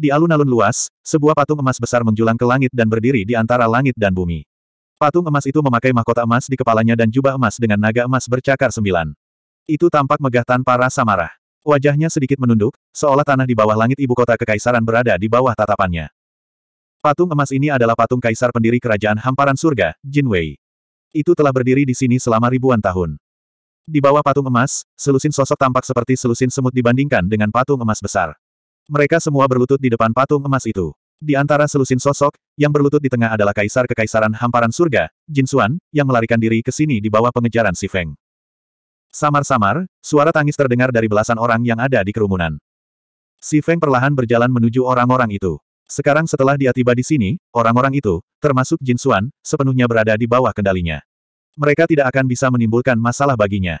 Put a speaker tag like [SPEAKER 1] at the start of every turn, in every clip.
[SPEAKER 1] Di alun-alun luas, sebuah patung emas besar menjulang ke langit dan berdiri di antara langit dan bumi. Patung emas itu memakai mahkota emas di kepalanya dan jubah emas dengan naga emas bercakar sembilan. Itu tampak megah tanpa rasa marah. Wajahnya sedikit menunduk, seolah tanah di bawah langit ibu kota kekaisaran berada di bawah tatapannya. Patung emas ini adalah patung kaisar pendiri kerajaan hamparan surga, Jin Wei. Itu telah berdiri di sini selama ribuan tahun. Di bawah patung emas, selusin sosok tampak seperti selusin semut dibandingkan dengan patung emas besar. Mereka semua berlutut di depan patung emas itu. Di antara selusin sosok, yang berlutut di tengah adalah Kaisar Kekaisaran Hamparan Surga, Jin Xuan, yang melarikan diri ke sini di bawah pengejaran Si Feng. Samar-samar, suara tangis terdengar dari belasan orang yang ada di kerumunan. Si Feng perlahan berjalan menuju orang-orang itu. Sekarang setelah dia tiba di sini, orang-orang itu, termasuk Jin Xuan, sepenuhnya berada di bawah kendalinya. Mereka tidak akan bisa menimbulkan masalah baginya.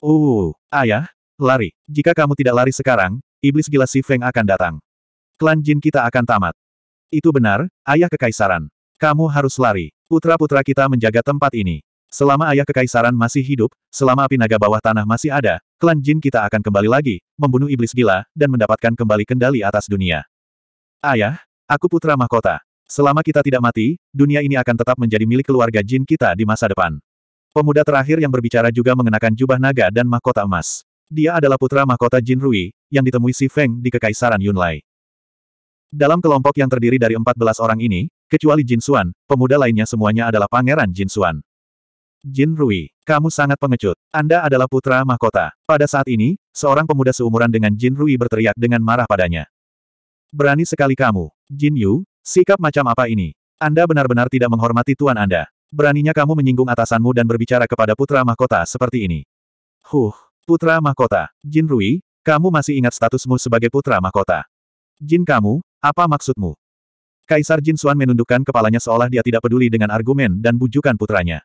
[SPEAKER 1] Uh, ayah, lari. Jika kamu tidak lari sekarang, iblis gila si Feng akan datang. Klan Jin kita akan tamat. Itu benar, ayah kekaisaran. Kamu harus lari. Putra-putra kita menjaga tempat ini. Selama ayah kekaisaran masih hidup, selama api naga bawah tanah masih ada, klan Jin kita akan kembali lagi, membunuh iblis gila, dan mendapatkan kembali kendali atas dunia. Ayah, aku putra mahkota. Selama kita tidak mati, dunia ini akan tetap menjadi milik keluarga Jin kita di masa depan. Pemuda terakhir yang berbicara juga mengenakan jubah naga dan mahkota emas. Dia adalah putra mahkota Jin Rui, yang ditemui Si Feng di Kekaisaran Yunlai. Dalam kelompok yang terdiri dari 14 orang ini, kecuali Jin Xuan, pemuda lainnya semuanya adalah pangeran Jin Xuan. Jin Rui, kamu sangat pengecut. Anda adalah putra mahkota. Pada saat ini, seorang pemuda seumuran dengan Jin Rui berteriak dengan marah padanya. Berani sekali kamu, Jin Yu, sikap macam apa ini? Anda benar-benar tidak menghormati tuan Anda. Beraninya kamu menyinggung atasanmu dan berbicara kepada putra mahkota seperti ini. Huh, Putra Mahkota. Jin Rui, kamu masih ingat statusmu sebagai putra mahkota. Jin kamu, apa maksudmu? Kaisar Jin Suan menundukkan kepalanya seolah dia tidak peduli dengan argumen dan bujukan putranya.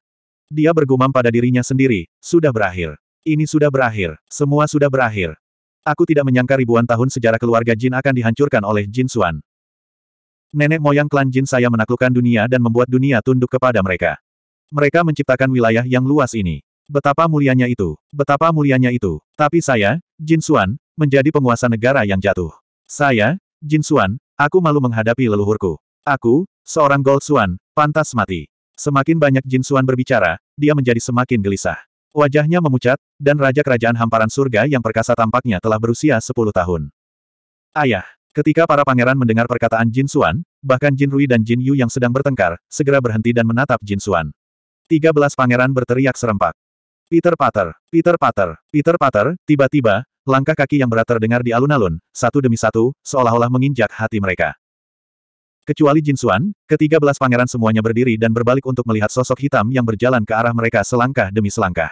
[SPEAKER 1] Dia bergumam pada dirinya sendiri, sudah berakhir. Ini sudah berakhir, semua sudah berakhir. Aku tidak menyangka ribuan tahun sejarah keluarga Jin akan dihancurkan oleh Jin Suan. Nenek moyang klan Jin saya menaklukkan dunia dan membuat dunia tunduk kepada mereka. Mereka menciptakan wilayah yang luas ini. Betapa mulianya itu, betapa mulianya itu. Tapi saya, Jin Suan, menjadi penguasa negara yang jatuh. Saya, Jin Suan, aku malu menghadapi leluhurku. Aku, seorang Gold Suan, pantas mati. Semakin banyak Jin Suan berbicara, dia menjadi semakin gelisah. Wajahnya memucat, dan Raja Kerajaan Hamparan Surga yang perkasa tampaknya telah berusia 10 tahun. Ayah, ketika para pangeran mendengar perkataan Jin Suan, bahkan Jin Rui dan Jin Yu yang sedang bertengkar, segera berhenti dan menatap Jin Suan. 13 pangeran berteriak serempak. Peter Pater, Peter Pater, Peter Pater, tiba-tiba, langkah kaki yang berat terdengar di alun-alun, satu demi satu, seolah-olah menginjak hati mereka. Kecuali Jin Suan, ketiga belas pangeran semuanya berdiri dan berbalik untuk melihat sosok hitam yang berjalan ke arah mereka selangkah demi selangkah.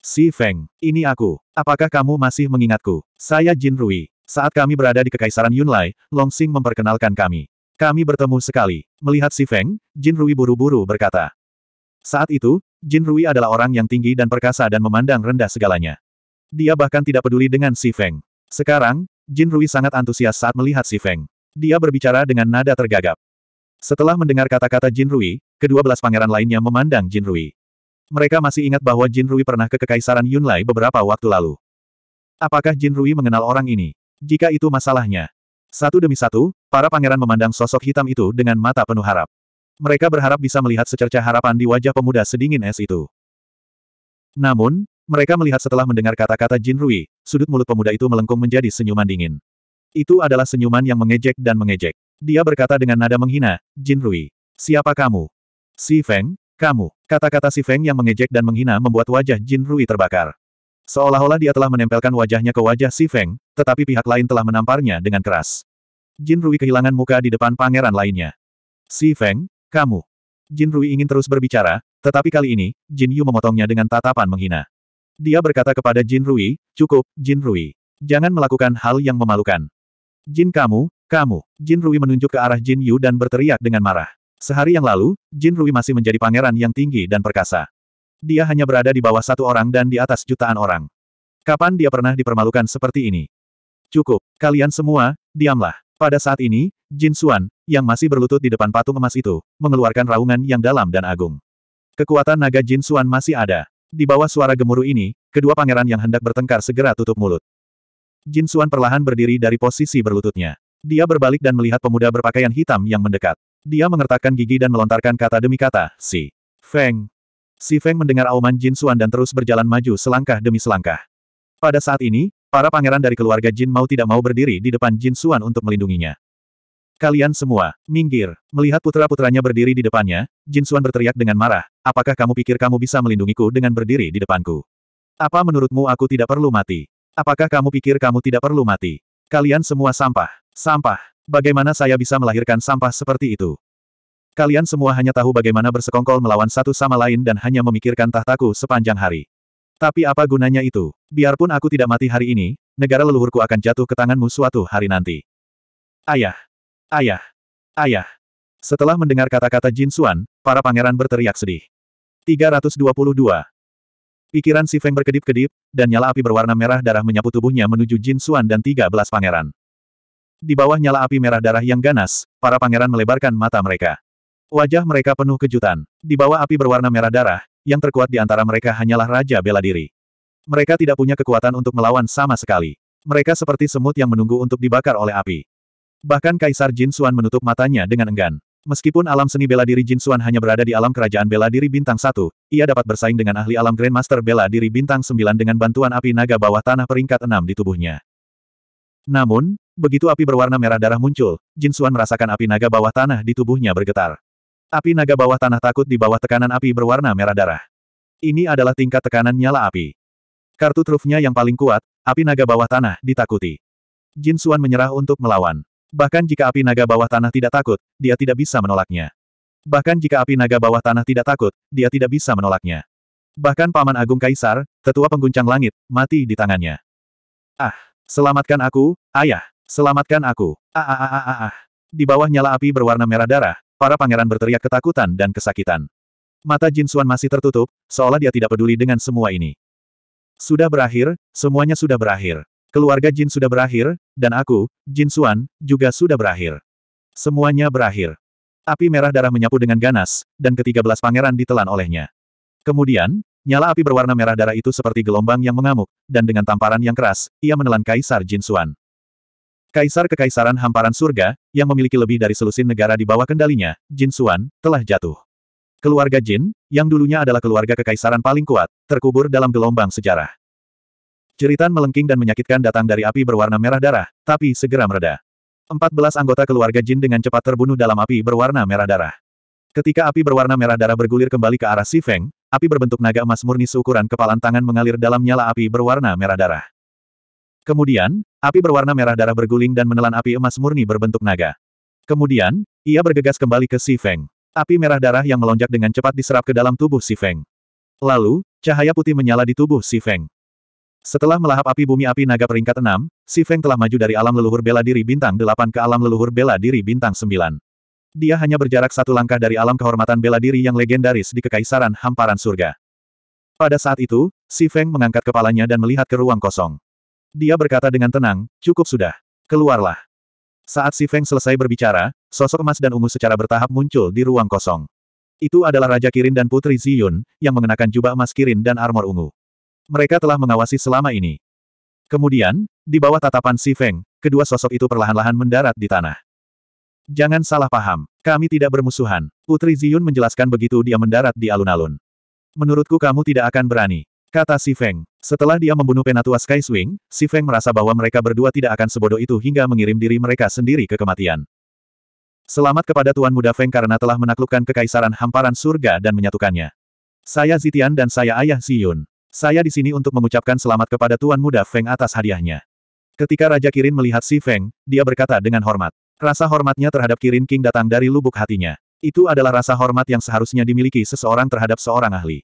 [SPEAKER 1] Si Feng, ini aku. Apakah kamu masih mengingatku? Saya Jin Rui. Saat kami berada di Kekaisaran Yunlai, Long Xing memperkenalkan kami. Kami bertemu sekali. Melihat si Feng, Jin Rui buru-buru berkata. Saat itu, Jin Rui adalah orang yang tinggi dan perkasa dan memandang rendah segalanya. Dia bahkan tidak peduli dengan Si Feng. Sekarang, Jin Rui sangat antusias saat melihat Si Feng. Dia berbicara dengan nada tergagap. Setelah mendengar kata-kata Jin Rui, kedua belas pangeran lainnya memandang Jin Rui. Mereka masih ingat bahwa Jin Rui pernah ke Kekaisaran Yunlai beberapa waktu lalu. Apakah Jin Rui mengenal orang ini? Jika itu masalahnya. Satu demi satu, para pangeran memandang sosok hitam itu dengan mata penuh harap. Mereka berharap bisa melihat secerca harapan di wajah pemuda sedingin es itu. Namun, mereka melihat setelah mendengar kata-kata Jin Rui, sudut mulut pemuda itu melengkung menjadi senyuman dingin. Itu adalah senyuman yang mengejek dan mengejek. Dia berkata dengan nada menghina, Jin Rui, siapa kamu? Si Feng, kamu. Kata-kata si Feng yang mengejek dan menghina membuat wajah Jin Rui terbakar. Seolah-olah dia telah menempelkan wajahnya ke wajah si Feng, tetapi pihak lain telah menamparnya dengan keras. Jin Rui kehilangan muka di depan pangeran lainnya. Si Feng, kamu. Jin Rui ingin terus berbicara, tetapi kali ini, Jin Yu memotongnya dengan tatapan menghina. Dia berkata kepada Jin Rui, cukup, Jin Rui. Jangan melakukan hal yang memalukan. Jin kamu, kamu. Jin Rui menunjuk ke arah Jin Yu dan berteriak dengan marah. Sehari yang lalu, Jin Rui masih menjadi pangeran yang tinggi dan perkasa. Dia hanya berada di bawah satu orang dan di atas jutaan orang. Kapan dia pernah dipermalukan seperti ini? Cukup, kalian semua, diamlah. Pada saat ini, Jin Xuan, yang masih berlutut di depan patung emas itu, mengeluarkan raungan yang dalam dan agung. Kekuatan naga Jin Xuan masih ada. Di bawah suara gemuruh ini, kedua pangeran yang hendak bertengkar segera tutup mulut. Jin Xuan perlahan berdiri dari posisi berlututnya. Dia berbalik dan melihat pemuda berpakaian hitam yang mendekat. Dia mengertakkan gigi dan melontarkan kata demi kata, si Feng. Si Feng mendengar auman Jin Xuan dan terus berjalan maju selangkah demi selangkah. Pada saat ini, Para pangeran dari keluarga Jin mau tidak mau berdiri di depan Jin Suan untuk melindunginya. Kalian semua, minggir. Melihat putra-putranya berdiri di depannya, Jin Suan berteriak dengan marah, apakah kamu pikir kamu bisa melindungiku dengan berdiri di depanku? Apa menurutmu aku tidak perlu mati? Apakah kamu pikir kamu tidak perlu mati? Kalian semua sampah. Sampah. Bagaimana saya bisa melahirkan sampah seperti itu? Kalian semua hanya tahu bagaimana bersekongkol melawan satu sama lain dan hanya memikirkan tahtaku sepanjang hari. Tapi apa gunanya itu? Biarpun aku tidak mati hari ini, negara leluhurku akan jatuh ke tanganmu suatu hari nanti. Ayah! Ayah! Ayah! Setelah mendengar kata-kata Jin Suan, para pangeran berteriak sedih. 322. Pikiran Si Feng berkedip-kedip, dan nyala api berwarna merah darah menyapu tubuhnya menuju Jin Suan dan 13 pangeran. Di bawah nyala api merah darah yang ganas, para pangeran melebarkan mata mereka. Wajah mereka penuh kejutan. Di bawah api berwarna merah darah, yang terkuat di antara mereka hanyalah Raja Bela Diri. Mereka tidak punya kekuatan untuk melawan sama sekali. Mereka seperti semut yang menunggu untuk dibakar oleh api. Bahkan Kaisar Jin Suan menutup matanya dengan enggan. Meskipun alam seni bela diri Jin Suan hanya berada di alam kerajaan bela diri bintang satu, ia dapat bersaing dengan ahli alam Grandmaster bela diri bintang sembilan dengan bantuan api naga bawah tanah peringkat enam di tubuhnya. Namun, begitu api berwarna merah darah muncul, Jin Suan merasakan api naga bawah tanah di tubuhnya bergetar. Api naga bawah tanah takut di bawah tekanan api berwarna merah darah. Ini adalah tingkat tekanan nyala api. Kartu trufnya yang paling kuat, api naga bawah tanah, ditakuti. Jin Suan menyerah untuk melawan. Bahkan jika api naga bawah tanah tidak takut, dia tidak bisa menolaknya. Bahkan jika api naga bawah tanah tidak takut, dia tidak bisa menolaknya. Bahkan Paman Agung Kaisar, tetua pengguncang langit, mati di tangannya. Ah, selamatkan aku, ayah, selamatkan aku. Ah ah ah ah ah. ah. Di bawah nyala api berwarna merah darah, para pangeran berteriak ketakutan dan kesakitan. Mata Jin Xuan masih tertutup, seolah dia tidak peduli dengan semua ini. Sudah berakhir, semuanya sudah berakhir. Keluarga Jin sudah berakhir, dan aku, Jin Xuan, juga sudah berakhir. Semuanya berakhir. Api merah darah menyapu dengan ganas, dan ketiga belas pangeran ditelan olehnya. Kemudian, nyala api berwarna merah darah itu seperti gelombang yang mengamuk, dan dengan tamparan yang keras, ia menelan Kaisar Jin Xuan. Kaisar Kekaisaran Hamparan Surga, yang memiliki lebih dari selusin negara di bawah kendalinya, Jin Suan, telah jatuh. Keluarga Jin, yang dulunya adalah keluarga kekaisaran paling kuat, terkubur dalam gelombang sejarah. Ceritan melengking dan menyakitkan datang dari api berwarna merah darah, tapi segera mereda. 14 anggota keluarga Jin dengan cepat terbunuh dalam api berwarna merah darah. Ketika api berwarna merah darah bergulir kembali ke arah Si Feng, api berbentuk naga emas murni seukuran kepalan tangan mengalir dalam nyala api berwarna merah darah. Kemudian, api berwarna merah darah berguling dan menelan api emas murni berbentuk naga. Kemudian, ia bergegas kembali ke Si Feng. Api merah darah yang melonjak dengan cepat diserap ke dalam tubuh Si Feng. Lalu, cahaya putih menyala di tubuh Si Feng. Setelah melahap api bumi api naga peringkat 6, Si Feng telah maju dari alam leluhur bela diri bintang 8 ke alam leluhur bela diri bintang 9. Dia hanya berjarak satu langkah dari alam kehormatan bela diri yang legendaris di Kekaisaran Hamparan Surga. Pada saat itu, Si Feng mengangkat kepalanya dan melihat ke ruang kosong. Dia berkata dengan tenang, cukup sudah. Keluarlah. Saat Si Feng selesai berbicara, sosok emas dan ungu secara bertahap muncul di ruang kosong. Itu adalah Raja Kirin dan Putri Ziyun, yang mengenakan jubah emas Kirin dan armor ungu. Mereka telah mengawasi selama ini. Kemudian, di bawah tatapan Si Feng, kedua sosok itu perlahan-lahan mendarat di tanah. Jangan salah paham, kami tidak bermusuhan. Putri Ziyun menjelaskan begitu dia mendarat di alun-alun. Menurutku kamu tidak akan berani. Kata Si Feng. Setelah dia membunuh penatua Sky Swing, Si Feng merasa bahwa mereka berdua tidak akan sebodoh itu hingga mengirim diri mereka sendiri ke kematian. Selamat kepada Tuan Muda Feng karena telah menaklukkan kekaisaran hamparan surga dan menyatukannya. Saya Zitian dan saya Ayah Ziyun. Saya di sini untuk mengucapkan selamat kepada Tuan Muda Feng atas hadiahnya. Ketika Raja Kirin melihat Si Feng, dia berkata dengan hormat. Rasa hormatnya terhadap Kirin King datang dari lubuk hatinya. Itu adalah rasa hormat yang seharusnya dimiliki seseorang terhadap seorang ahli.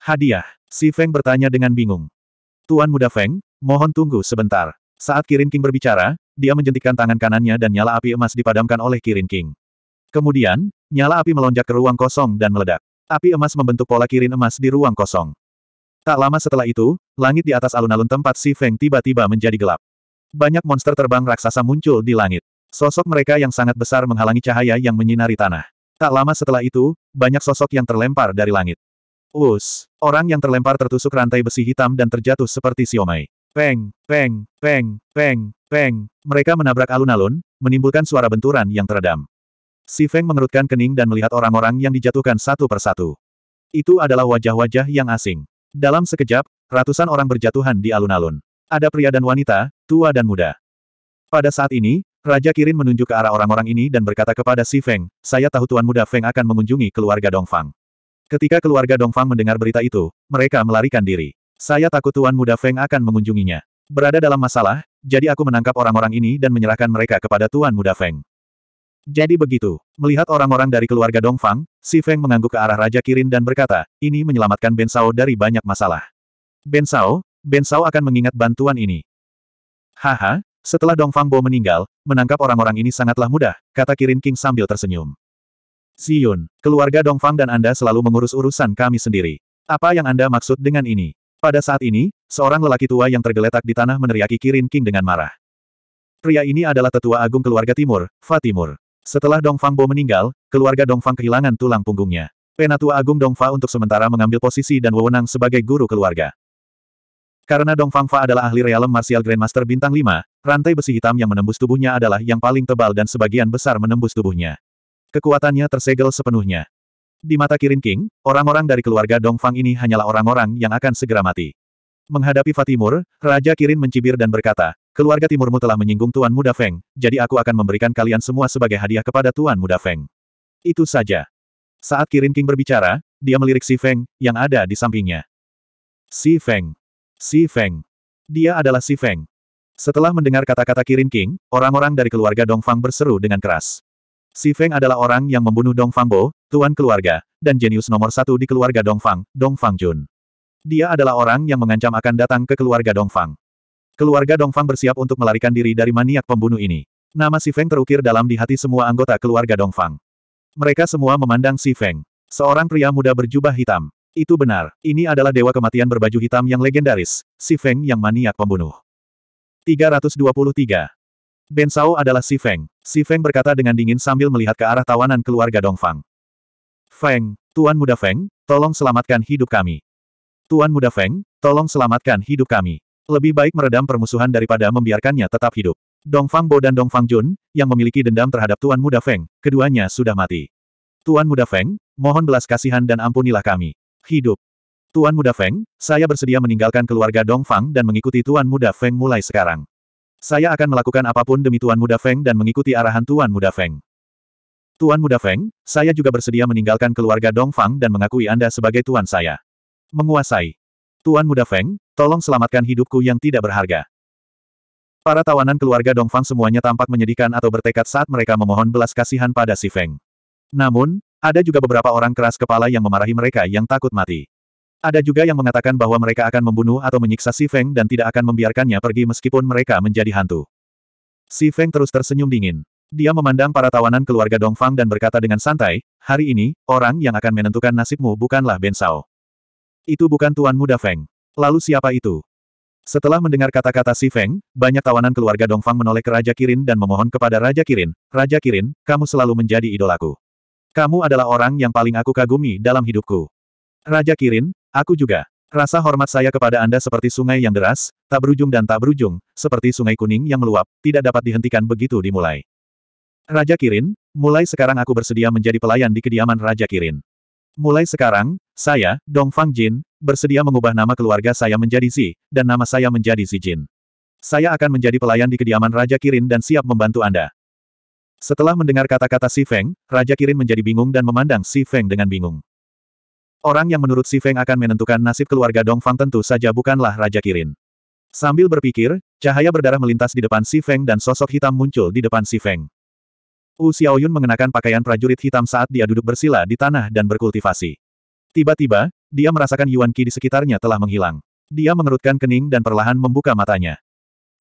[SPEAKER 1] Hadiah. Si Feng bertanya dengan bingung. Tuan muda Feng, mohon tunggu sebentar. Saat Kirin King berbicara, dia menjentikkan tangan kanannya dan nyala api emas dipadamkan oleh Kirin King. Kemudian, nyala api melonjak ke ruang kosong dan meledak. Api emas membentuk pola kirin emas di ruang kosong. Tak lama setelah itu, langit di atas alun-alun tempat Si Feng tiba-tiba menjadi gelap. Banyak monster terbang raksasa muncul di langit. Sosok mereka yang sangat besar menghalangi cahaya yang menyinari tanah. Tak lama setelah itu, banyak sosok yang terlempar dari langit. Us. Orang yang terlempar tertusuk rantai besi hitam dan terjatuh seperti siomay. Peng, peng, peng, peng, peng. Mereka menabrak alun-alun, menimbulkan suara benturan yang teredam. Si Feng mengerutkan kening dan melihat orang-orang yang dijatuhkan satu persatu. Itu adalah wajah-wajah yang asing. Dalam sekejap, ratusan orang berjatuhan di alun-alun. Ada pria dan wanita, tua dan muda. Pada saat ini, Raja Kirin menunjuk ke arah orang-orang ini dan berkata kepada Si Feng, saya tahu Tuan Muda Feng akan mengunjungi keluarga Dongfang. Ketika keluarga Dongfang mendengar berita itu, mereka melarikan diri. Saya takut Tuan Muda Feng akan mengunjunginya. Berada dalam masalah, jadi aku menangkap orang-orang ini dan menyerahkan mereka kepada Tuan Muda Feng. Jadi begitu, melihat orang-orang dari keluarga Dongfang, si Feng mengangguk ke arah Raja Kirin dan berkata, ini menyelamatkan Ben Sao dari banyak masalah. Ben Sao, Ben Sao akan mengingat bantuan ini. Haha, setelah Dongfang Bo meninggal, menangkap orang-orang ini sangatlah mudah, kata Kirin King sambil tersenyum. Yun, keluarga Dongfang dan Anda selalu mengurus urusan kami sendiri. Apa yang Anda maksud dengan ini? Pada saat ini, seorang lelaki tua yang tergeletak di tanah meneriaki Kirin King dengan marah. Pria ini adalah tetua agung keluarga Timur, Fa Timur. Setelah Dongfang Bo meninggal, keluarga Dongfang kehilangan tulang punggungnya. Penatua Agung Dongfa untuk sementara mengambil posisi dan wewenang sebagai guru keluarga. Karena Dongfang Fa adalah ahli realem martial grandmaster bintang 5, rantai besi hitam yang menembus tubuhnya adalah yang paling tebal dan sebagian besar menembus tubuhnya. Kekuatannya tersegel sepenuhnya. Di mata Kirin King, orang-orang dari keluarga Dongfang ini hanyalah orang-orang yang akan segera mati. Menghadapi Fatimur, Raja Kirin mencibir dan berkata, keluarga timurmu telah menyinggung Tuan Muda Feng, jadi aku akan memberikan kalian semua sebagai hadiah kepada Tuan Muda Feng. Itu saja. Saat Kirin King berbicara, dia melirik Si Feng, yang ada di sampingnya. Si Feng. Si Feng. Dia adalah Si Feng. Setelah mendengar kata-kata Kirin King, orang-orang dari keluarga Dongfang berseru dengan keras. Si Feng adalah orang yang membunuh Dong Fangbo, tuan keluarga, dan jenius nomor satu di keluarga Dong Fang, Dong Fang Jun. Dia adalah orang yang mengancam akan datang ke keluarga Dong Fang. Keluarga Dong Fang bersiap untuk melarikan diri dari maniak pembunuh ini. Nama Si Feng terukir dalam di hati semua anggota keluarga Dong Fang. Mereka semua memandang Si Feng. Seorang pria muda berjubah hitam. Itu benar, ini adalah dewa kematian berbaju hitam yang legendaris, Si Feng yang maniak pembunuh. 323. Ben Sao adalah Si Feng. Si Feng berkata dengan dingin sambil melihat ke arah tawanan keluarga Dongfang. Feng, Tuan Muda Feng, tolong selamatkan hidup kami. Tuan Muda Feng, tolong selamatkan hidup kami. Lebih baik meredam permusuhan daripada membiarkannya tetap hidup. Dongfang Bo dan Dongfang Jun, yang memiliki dendam terhadap Tuan Muda Feng, keduanya sudah mati. Tuan Muda Feng, mohon belas kasihan dan ampunilah kami. Hidup. Tuan Muda Feng, saya bersedia meninggalkan keluarga Dongfang dan mengikuti Tuan Muda Feng mulai sekarang. Saya akan melakukan apapun demi Tuan Muda Feng dan mengikuti arahan Tuan Muda Feng. Tuan Muda Feng, saya juga bersedia meninggalkan keluarga Dong Fang dan mengakui Anda sebagai tuan saya. Menguasai. Tuan Muda Feng, tolong selamatkan hidupku yang tidak berharga. Para tawanan keluarga Dong Fang semuanya tampak menyedihkan atau bertekad saat mereka memohon belas kasihan pada si Feng. Namun, ada juga beberapa orang keras kepala yang memarahi mereka yang takut mati. Ada juga yang mengatakan bahwa mereka akan membunuh atau menyiksa Si Feng dan tidak akan membiarkannya pergi meskipun mereka menjadi hantu. Si Feng terus tersenyum dingin. Dia memandang para tawanan keluarga Dongfang dan berkata dengan santai, hari ini, orang yang akan menentukan nasibmu bukanlah Ben Sao. Itu bukan Tuan Muda Feng. Lalu siapa itu? Setelah mendengar kata-kata Si Feng, banyak tawanan keluarga Dongfang menoleh ke Raja Kirin dan memohon kepada Raja Kirin, Raja Kirin, kamu selalu menjadi idolaku. Kamu adalah orang yang paling aku kagumi dalam hidupku. Raja Kirin, Aku juga. Rasa hormat saya kepada Anda seperti sungai yang deras, tak berujung dan tak berujung, seperti sungai kuning yang meluap, tidak dapat dihentikan begitu dimulai. Raja Kirin, mulai sekarang aku bersedia menjadi pelayan di kediaman Raja Kirin. Mulai sekarang, saya, Dong Fang Jin, bersedia mengubah nama keluarga saya menjadi Zi, dan nama saya menjadi Zi Jin. Saya akan menjadi pelayan di kediaman Raja Kirin dan siap membantu Anda. Setelah mendengar kata-kata Si Feng, Raja Kirin menjadi bingung dan memandang Si Feng dengan bingung. Orang yang menurut Si Feng akan menentukan nasib keluarga Dongfang tentu saja bukanlah Raja Kirin. Sambil berpikir, cahaya berdarah melintas di depan Si Feng dan sosok hitam muncul di depan Si Feng. Wu Xiaoyun mengenakan pakaian prajurit hitam saat dia duduk bersila di tanah dan berkultivasi. Tiba-tiba, dia merasakan Yuan Qi di sekitarnya telah menghilang. Dia mengerutkan kening dan perlahan membuka matanya.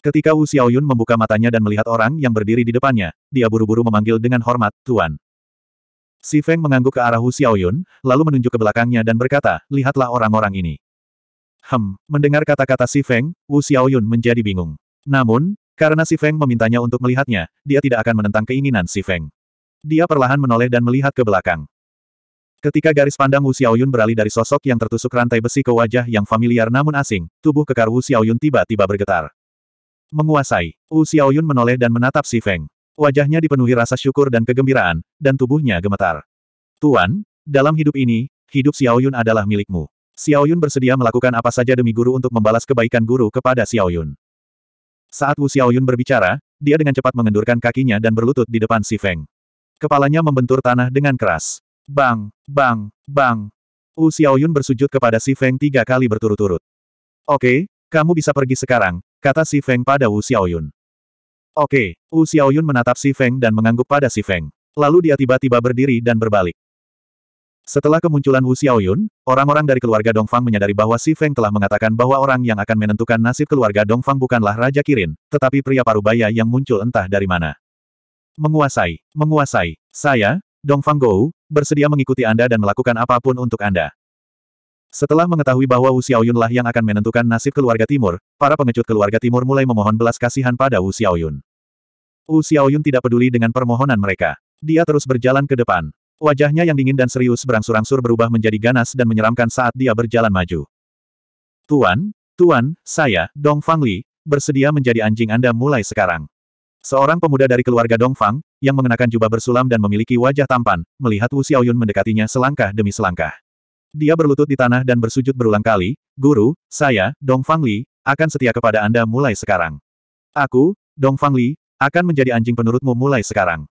[SPEAKER 1] Ketika Wu Xiaoyun membuka matanya dan melihat orang yang berdiri di depannya, dia buru-buru memanggil dengan hormat, Tuan. Si Feng mengangguk ke arah Hu Xiaoyun, lalu menunjuk ke belakangnya dan berkata, lihatlah orang-orang ini. Hem, mendengar kata-kata Si Feng, Wu Xiaoyun menjadi bingung. Namun, karena Si Feng memintanya untuk melihatnya, dia tidak akan menentang keinginan Si Feng. Dia perlahan menoleh dan melihat ke belakang. Ketika garis pandang Wu Xiaoyun beralih dari sosok yang tertusuk rantai besi ke wajah yang familiar namun asing, tubuh kekar Wu Xiaoyun tiba-tiba bergetar. Menguasai, Wu Xiaoyun menoleh dan menatap Si Feng. Wajahnya dipenuhi rasa syukur dan kegembiraan, dan tubuhnya gemetar. Tuan, dalam hidup ini, hidup Xiaoyun adalah milikmu. Xiaoyun bersedia melakukan apa saja demi guru untuk membalas kebaikan guru kepada Xiaoyun. Saat Wu Xiaoyun berbicara, dia dengan cepat mengendurkan kakinya dan berlutut di depan si Feng. Kepalanya membentur tanah dengan keras. Bang, bang, bang. Wu Xiaoyun bersujud kepada si Feng tiga kali berturut-turut. Oke, kamu bisa pergi sekarang, kata si Feng pada Wu Xiaoyun. Oke, Wu Xiaoyun menatap Si Feng dan mengangguk pada Si Feng. Lalu dia tiba-tiba berdiri dan berbalik. Setelah kemunculan Wu Xiaoyun, orang-orang dari keluarga Dongfang menyadari bahwa Si Feng telah mengatakan bahwa orang yang akan menentukan nasib keluarga Dongfang bukanlah Raja Kirin, tetapi pria parubaya yang muncul entah dari mana. Menguasai, menguasai, saya, Dongfang Gou, bersedia mengikuti Anda dan melakukan apapun untuk Anda. Setelah mengetahui bahwa Wu Xiaoyun yang akan menentukan nasib keluarga Timur, para pengecut keluarga Timur mulai memohon belas kasihan pada Wu Xiaoyun. Wu Xiaoyun tidak peduli dengan permohonan mereka. Dia terus berjalan ke depan. Wajahnya yang dingin dan serius berangsur-angsur berubah menjadi ganas dan menyeramkan saat dia berjalan maju. Tuan, Tuan, saya, Dong Li bersedia menjadi anjing Anda mulai sekarang. Seorang pemuda dari keluarga Dong Fang, yang mengenakan jubah bersulam dan memiliki wajah tampan, melihat Wu Xiaoyun mendekatinya selangkah demi selangkah. Dia berlutut di tanah dan bersujud berulang kali, Guru, saya, Dong Fangli, akan setia kepada Anda mulai sekarang. Aku, Dong Fangli, akan menjadi anjing penurutmu mulai sekarang.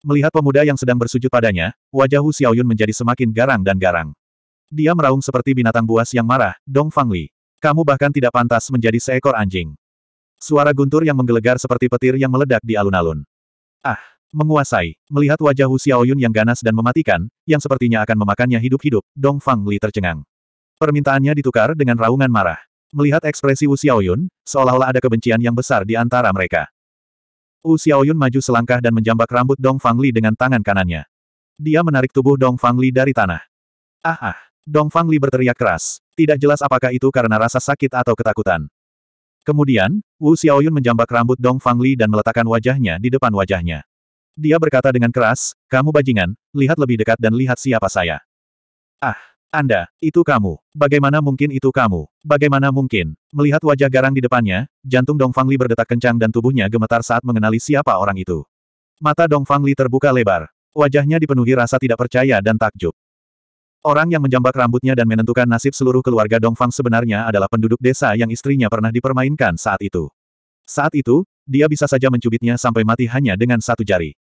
[SPEAKER 1] Melihat pemuda yang sedang bersujud padanya, wajah Hu Xiaoyun menjadi semakin garang dan garang. Dia meraung seperti binatang buas yang marah, Dong Fangli. Kamu bahkan tidak pantas menjadi seekor anjing. Suara guntur yang menggelegar seperti petir yang meledak di alun-alun. Ah, Menguasai, melihat wajah Hu Xiaoyun yang ganas dan mematikan, yang sepertinya akan memakannya hidup-hidup, Dong Fang Li tercengang. Permintaannya ditukar dengan raungan marah. Melihat ekspresi Wu Xiaoyun, seolah-olah ada kebencian yang besar di antara mereka. Wu Xiaoyun maju selangkah dan menjambak rambut Dong Fang Li dengan tangan kanannya. Dia menarik tubuh Dong Fang Li dari tanah. Ah ah! Dong Fang Li berteriak keras. Tidak jelas apakah itu karena rasa sakit atau ketakutan. Kemudian, Wu Xiaoyun menjambak rambut Dong Fang Li dan meletakkan wajahnya di depan wajahnya. Dia berkata dengan keras, kamu bajingan, lihat lebih dekat dan lihat siapa saya. Ah, Anda, itu kamu. Bagaimana mungkin itu kamu? Bagaimana mungkin? Melihat wajah garang di depannya, jantung Dong Fangli berdetak kencang dan tubuhnya gemetar saat mengenali siapa orang itu. Mata Dong Fangli terbuka lebar. Wajahnya dipenuhi rasa tidak percaya dan takjub. Orang yang menjambak rambutnya dan menentukan nasib seluruh keluarga Dongfang sebenarnya adalah penduduk desa yang istrinya pernah dipermainkan saat itu. Saat itu, dia bisa saja mencubitnya sampai mati hanya dengan satu jari.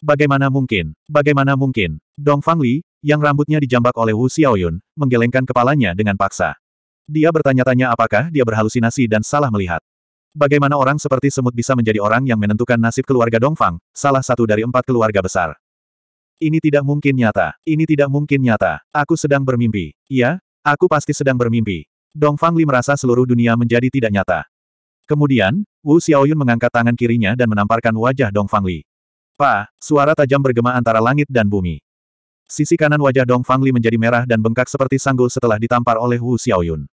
[SPEAKER 1] Bagaimana mungkin, bagaimana mungkin, Dong Fang Li, yang rambutnya dijambak oleh Wu Xiaoyun, menggelengkan kepalanya dengan paksa. Dia bertanya-tanya apakah dia berhalusinasi dan salah melihat. Bagaimana orang seperti semut bisa menjadi orang yang menentukan nasib keluarga Dongfang, salah satu dari empat keluarga besar. Ini tidak mungkin nyata, ini tidak mungkin nyata, aku sedang bermimpi. Ya, aku pasti sedang bermimpi. Dongfang Li merasa seluruh dunia menjadi tidak nyata. Kemudian, Wu Xiaoyun mengangkat tangan kirinya dan menamparkan wajah Dong Fangli. Pa, suara tajam bergema antara langit dan bumi. Sisi kanan wajah Dong Fangli menjadi merah dan bengkak seperti sanggul setelah ditampar oleh Wu Xiaoyun.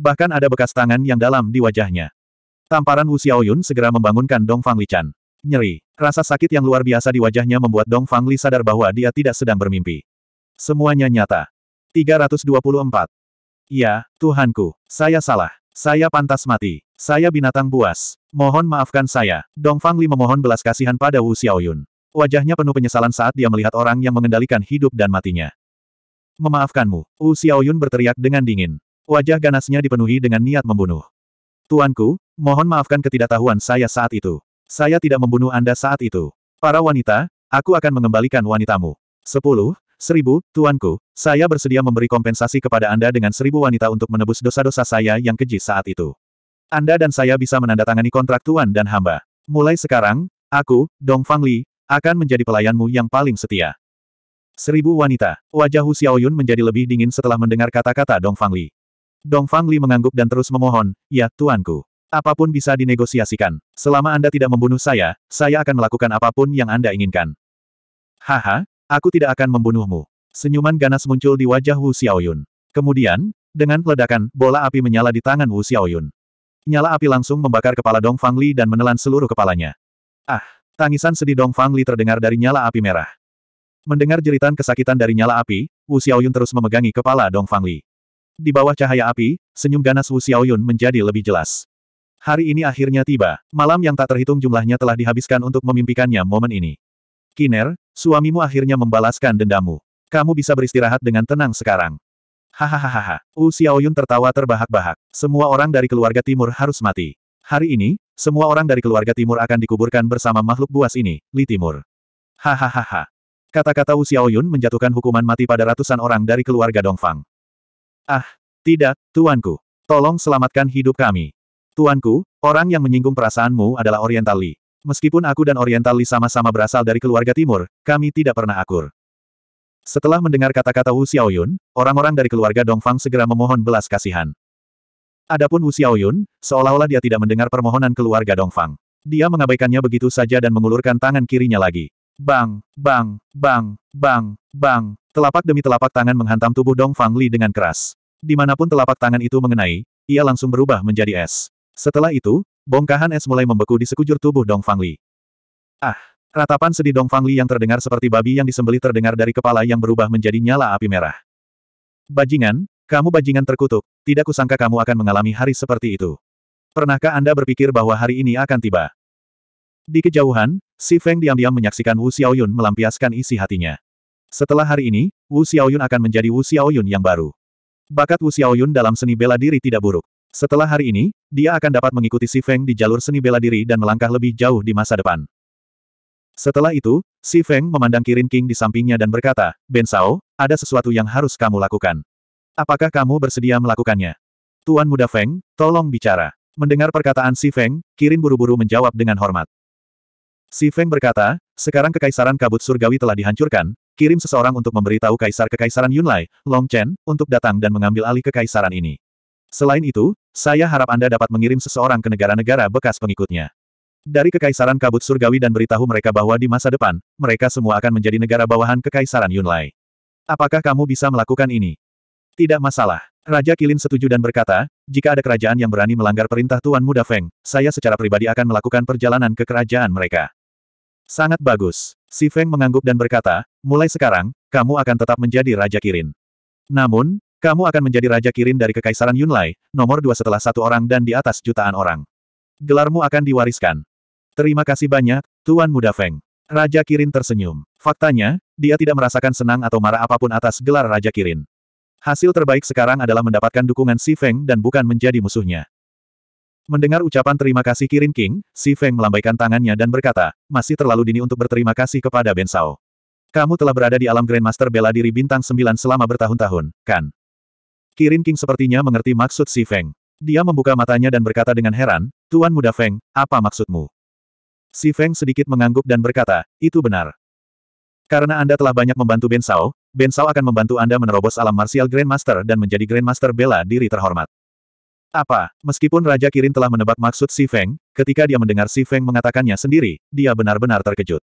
[SPEAKER 1] Bahkan ada bekas tangan yang dalam di wajahnya. Tamparan Wu Xiaoyun segera membangunkan Dong Fangli Chan. Nyeri, rasa sakit yang luar biasa di wajahnya membuat Dong Fangli sadar bahwa dia tidak sedang bermimpi. Semuanya nyata. 324. Ya, Tuhanku, saya salah. Saya pantas mati. Saya binatang buas. Mohon maafkan saya. Dong Li memohon belas kasihan pada Wu Xiaoyun. Wajahnya penuh penyesalan saat dia melihat orang yang mengendalikan hidup dan matinya. Memaafkanmu, Wu Xiaoyun berteriak dengan dingin. Wajah ganasnya dipenuhi dengan niat membunuh. Tuanku, mohon maafkan ketidaktahuan saya saat itu. Saya tidak membunuh Anda saat itu. Para wanita, aku akan mengembalikan wanitamu. Sepuluh, Seribu, tuanku, saya bersedia memberi kompensasi kepada Anda dengan seribu wanita untuk menebus dosa-dosa saya yang keji saat itu. Anda dan saya bisa menandatangani kontrak tuan dan hamba. Mulai sekarang, aku, Dong Fang Li, akan menjadi pelayanmu yang paling setia. Seribu wanita. Wajah Hu Xiaoyun menjadi lebih dingin setelah mendengar kata-kata Dong Fang Li. Dong Fang Li mengangguk dan terus memohon, ya, tuanku. Apapun bisa dinegosiasikan. Selama Anda tidak membunuh saya, saya akan melakukan apapun yang Anda inginkan. Haha, Aku tidak akan membunuhmu. Senyuman ganas muncul di wajah Wu Xiaoyun. Kemudian, dengan ledakan, bola api menyala di tangan Wu Xiaoyun. Nyala api langsung membakar kepala Dong Fangli dan menelan seluruh kepalanya. Ah, tangisan sedih Dong Fangli terdengar dari nyala api merah. Mendengar jeritan kesakitan dari nyala api, Wu Xiaoyun terus memegangi kepala Dong Fangli. Di bawah cahaya api, senyum ganas Wu Xiaoyun menjadi lebih jelas. Hari ini akhirnya tiba, malam yang tak terhitung jumlahnya telah dihabiskan untuk memimpikannya momen ini. Kiner, suamimu akhirnya membalaskan dendamu. Kamu bisa beristirahat dengan tenang sekarang. Hahaha. U Xiaoyun tertawa terbahak-bahak. Semua orang dari keluarga timur harus mati. Hari ini, semua orang dari keluarga timur akan dikuburkan bersama makhluk buas ini, Li Timur. Hahaha. Kata-kata U Xiaoyun menjatuhkan hukuman mati pada ratusan orang dari keluarga Dongfang. Ah, tidak, tuanku. Tolong selamatkan hidup kami. Tuanku, orang yang menyinggung perasaanmu adalah Oriental Li. Meskipun aku dan Orientali sama-sama berasal dari keluarga timur, kami tidak pernah akur. Setelah mendengar kata-kata Wu Xiaoyun, orang-orang dari keluarga Dongfang segera memohon belas kasihan. Adapun Wu Xiaoyun, seolah-olah dia tidak mendengar permohonan keluarga Dongfang. Dia mengabaikannya begitu saja dan mengulurkan tangan kirinya lagi. Bang, bang, bang, bang, bang. Telapak demi telapak tangan menghantam tubuh Dongfang Li dengan keras. Dimanapun telapak tangan itu mengenai, ia langsung berubah menjadi es. Setelah itu, Bongkahan es mulai membeku di sekujur tubuh Dong Li. Ah! Ratapan sedih Dong Li yang terdengar seperti babi yang disembeli terdengar dari kepala yang berubah menjadi nyala api merah. Bajingan, kamu bajingan terkutuk, tidak kusangka kamu akan mengalami hari seperti itu. Pernahkah Anda berpikir bahwa hari ini akan tiba? Di kejauhan, Si Feng diam-diam menyaksikan Wu Xiaoyun melampiaskan isi hatinya. Setelah hari ini, Wu Xiaoyun akan menjadi Wu Xiaoyun yang baru. Bakat Wu Xiaoyun dalam seni bela diri tidak buruk. Setelah hari ini, dia akan dapat mengikuti Si Feng di jalur seni bela diri dan melangkah lebih jauh di masa depan. Setelah itu, Si Feng memandang Kirin King di sampingnya dan berkata, Ben Sao, ada sesuatu yang harus kamu lakukan. Apakah kamu bersedia melakukannya? Tuan Muda Feng, tolong bicara. Mendengar perkataan Si Feng, Kirin buru-buru menjawab dengan hormat. Si Feng berkata, sekarang kekaisaran kabut surgawi telah dihancurkan, kirim seseorang untuk memberitahu kaisar kekaisaran Yunlai, Long Chen, untuk datang dan mengambil alih kekaisaran ini. Selain itu, saya harap Anda dapat mengirim seseorang ke negara-negara bekas pengikutnya. Dari Kekaisaran Kabut Surgawi dan beritahu mereka bahwa di masa depan, mereka semua akan menjadi negara bawahan Kekaisaran Yunlai. Apakah kamu bisa melakukan ini? Tidak masalah. Raja Kilin setuju dan berkata, jika ada kerajaan yang berani melanggar perintah Tuan Muda Feng, saya secara pribadi akan melakukan perjalanan ke kerajaan mereka. Sangat bagus. Si Feng mengangguk dan berkata, mulai sekarang, kamu akan tetap menjadi Raja Kirin. Namun, kamu akan menjadi Raja Kirin dari Kekaisaran Yunlai, nomor dua setelah satu orang dan di atas jutaan orang. Gelarmu akan diwariskan. Terima kasih banyak, Tuan Muda Feng. Raja Kirin tersenyum. Faktanya, dia tidak merasakan senang atau marah apapun atas gelar Raja Kirin. Hasil terbaik sekarang adalah mendapatkan dukungan Si Feng dan bukan menjadi musuhnya. Mendengar ucapan terima kasih Kirin King, Si Feng melambaikan tangannya dan berkata, masih terlalu dini untuk berterima kasih kepada Ben Sao. Kamu telah berada di alam Grandmaster bela diri bintang 9 selama bertahun-tahun, kan? Kirin King sepertinya mengerti maksud si Feng. Dia membuka matanya dan berkata dengan heran, Tuan Muda Feng, apa maksudmu? Si Feng sedikit mengangguk dan berkata, itu benar. Karena Anda telah banyak membantu Ben Shao, Ben Shao akan membantu Anda menerobos alam martial Grandmaster dan menjadi Grandmaster bela diri terhormat. Apa, meskipun Raja Kirin telah menebak maksud Si Feng, ketika dia mendengar Si Feng mengatakannya sendiri, dia benar-benar terkejut.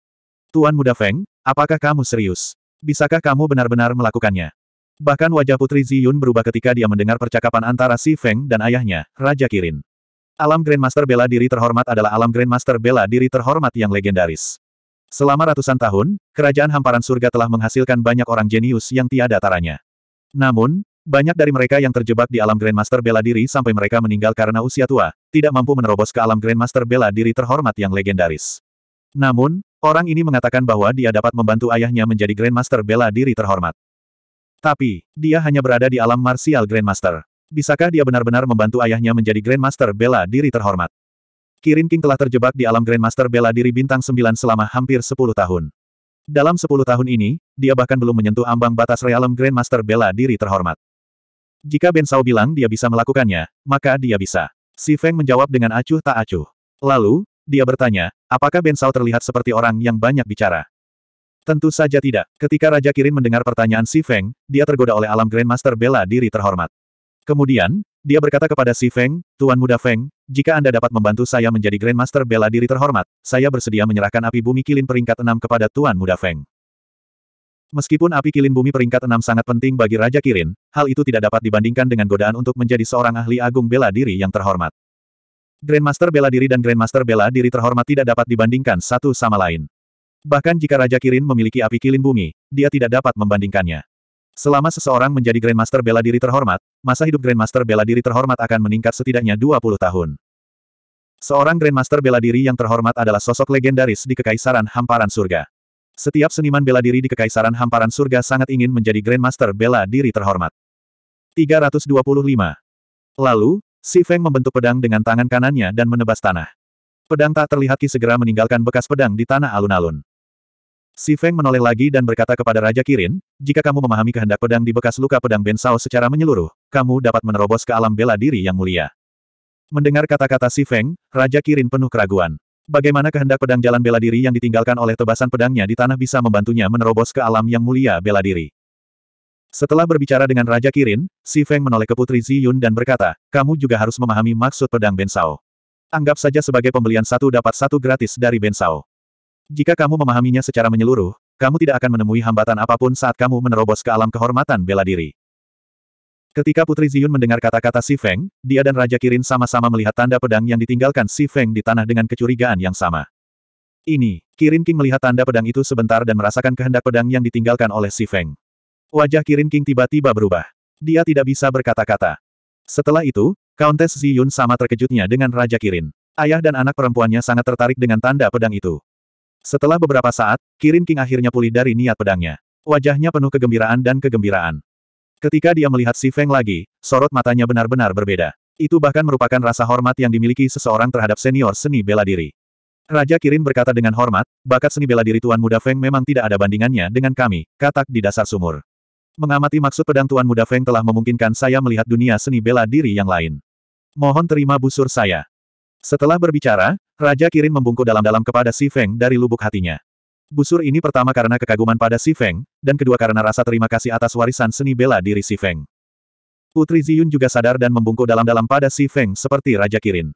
[SPEAKER 1] Tuan Muda Feng, apakah kamu serius? Bisakah kamu benar-benar melakukannya? Bahkan wajah Putri Ziyun berubah ketika dia mendengar percakapan antara Si Feng dan ayahnya, Raja Kirin. Alam Grandmaster bela diri terhormat adalah alam Grandmaster bela diri terhormat yang legendaris. Selama ratusan tahun, kerajaan hamparan surga telah menghasilkan banyak orang jenius yang tiada taranya. Namun, banyak dari mereka yang terjebak di alam Grandmaster bela diri sampai mereka meninggal karena usia tua, tidak mampu menerobos ke alam Grandmaster bela diri terhormat yang legendaris. Namun, orang ini mengatakan bahwa dia dapat membantu ayahnya menjadi Grandmaster bela diri terhormat. Tapi, dia hanya berada di alam Martial Grandmaster. Bisakah dia benar-benar membantu ayahnya menjadi Grandmaster bela diri terhormat? Kirin King telah terjebak di alam Grandmaster bela diri bintang 9 selama hampir 10 tahun. Dalam 10 tahun ini, dia bahkan belum menyentuh ambang batas realem Grandmaster bela diri terhormat. Jika Ben Sao bilang dia bisa melakukannya, maka dia bisa. Si Feng menjawab dengan acuh tak acuh. Lalu, dia bertanya, apakah Ben Sao terlihat seperti orang yang banyak bicara? Tentu saja tidak. Ketika Raja Kirin mendengar pertanyaan Si Feng, dia tergoda oleh alam Grandmaster bela diri terhormat. Kemudian, dia berkata kepada Si Feng, Tuan Muda Feng, jika Anda dapat membantu saya menjadi Grandmaster bela diri terhormat, saya bersedia menyerahkan api bumi kilin peringkat enam kepada Tuan Muda Feng. Meskipun api kilin bumi peringkat enam sangat penting bagi Raja Kirin, hal itu tidak dapat dibandingkan dengan godaan untuk menjadi seorang ahli agung bela diri yang terhormat. Grandmaster bela diri dan Grandmaster bela diri terhormat tidak dapat dibandingkan satu sama lain. Bahkan jika Raja Kirin memiliki api kilin bumi, dia tidak dapat membandingkannya. Selama seseorang menjadi Grandmaster bela diri terhormat, masa hidup Grandmaster bela diri terhormat akan meningkat setidaknya 20 tahun. Seorang Grandmaster bela diri yang terhormat adalah sosok legendaris di Kekaisaran Hamparan Surga. Setiap seniman bela diri di Kekaisaran Hamparan Surga sangat ingin menjadi Grandmaster bela diri terhormat. 325. Lalu, Si Feng membentuk pedang dengan tangan kanannya dan menebas tanah. Pedang tak terlihat Ki segera meninggalkan bekas pedang di tanah alun-alun. Si Feng menoleh lagi dan berkata kepada Raja Kirin, jika kamu memahami kehendak pedang di bekas luka pedang Bensao secara menyeluruh, kamu dapat menerobos ke alam bela diri yang mulia. Mendengar kata-kata Si Feng, Raja Kirin penuh keraguan. Bagaimana kehendak pedang jalan bela diri yang ditinggalkan oleh tebasan pedangnya di tanah bisa membantunya menerobos ke alam yang mulia bela diri. Setelah berbicara dengan Raja Kirin, Si Feng menoleh ke Putri Ziyun dan berkata, kamu juga harus memahami maksud pedang Bensao. Anggap saja sebagai pembelian satu dapat satu gratis dari Bensao. Jika kamu memahaminya secara menyeluruh, kamu tidak akan menemui hambatan apapun saat kamu menerobos ke alam kehormatan bela diri. Ketika Putri Ziyun mendengar kata-kata Si Feng, dia dan Raja Kirin sama-sama melihat tanda pedang yang ditinggalkan Si Feng di tanah dengan kecurigaan yang sama. Ini, Kirin King melihat tanda pedang itu sebentar dan merasakan kehendak pedang yang ditinggalkan oleh Si Feng. Wajah Kirin King tiba-tiba berubah. Dia tidak bisa berkata-kata. Setelah itu, Countess Ziyun sama terkejutnya dengan Raja Kirin. Ayah dan anak perempuannya sangat tertarik dengan tanda pedang itu. Setelah beberapa saat, Kirin King akhirnya pulih dari niat pedangnya. Wajahnya penuh kegembiraan dan kegembiraan. Ketika dia melihat Si Feng lagi, sorot matanya benar-benar berbeda. Itu bahkan merupakan rasa hormat yang dimiliki seseorang terhadap senior seni bela diri. Raja Kirin berkata dengan hormat, bakat seni bela diri Tuan Muda Feng memang tidak ada bandingannya dengan kami, katak di dasar sumur. Mengamati maksud pedang Tuan Muda Feng telah memungkinkan saya melihat dunia seni bela diri yang lain. Mohon terima busur saya. Setelah berbicara, Raja Kirin membungkuk dalam-dalam kepada Si Feng dari lubuk hatinya. Busur ini pertama karena kekaguman pada Si Feng, dan kedua karena rasa terima kasih atas warisan seni bela diri Si Feng. Putri Ziyun juga sadar dan membungkuk dalam-dalam pada Si Feng seperti Raja Kirin.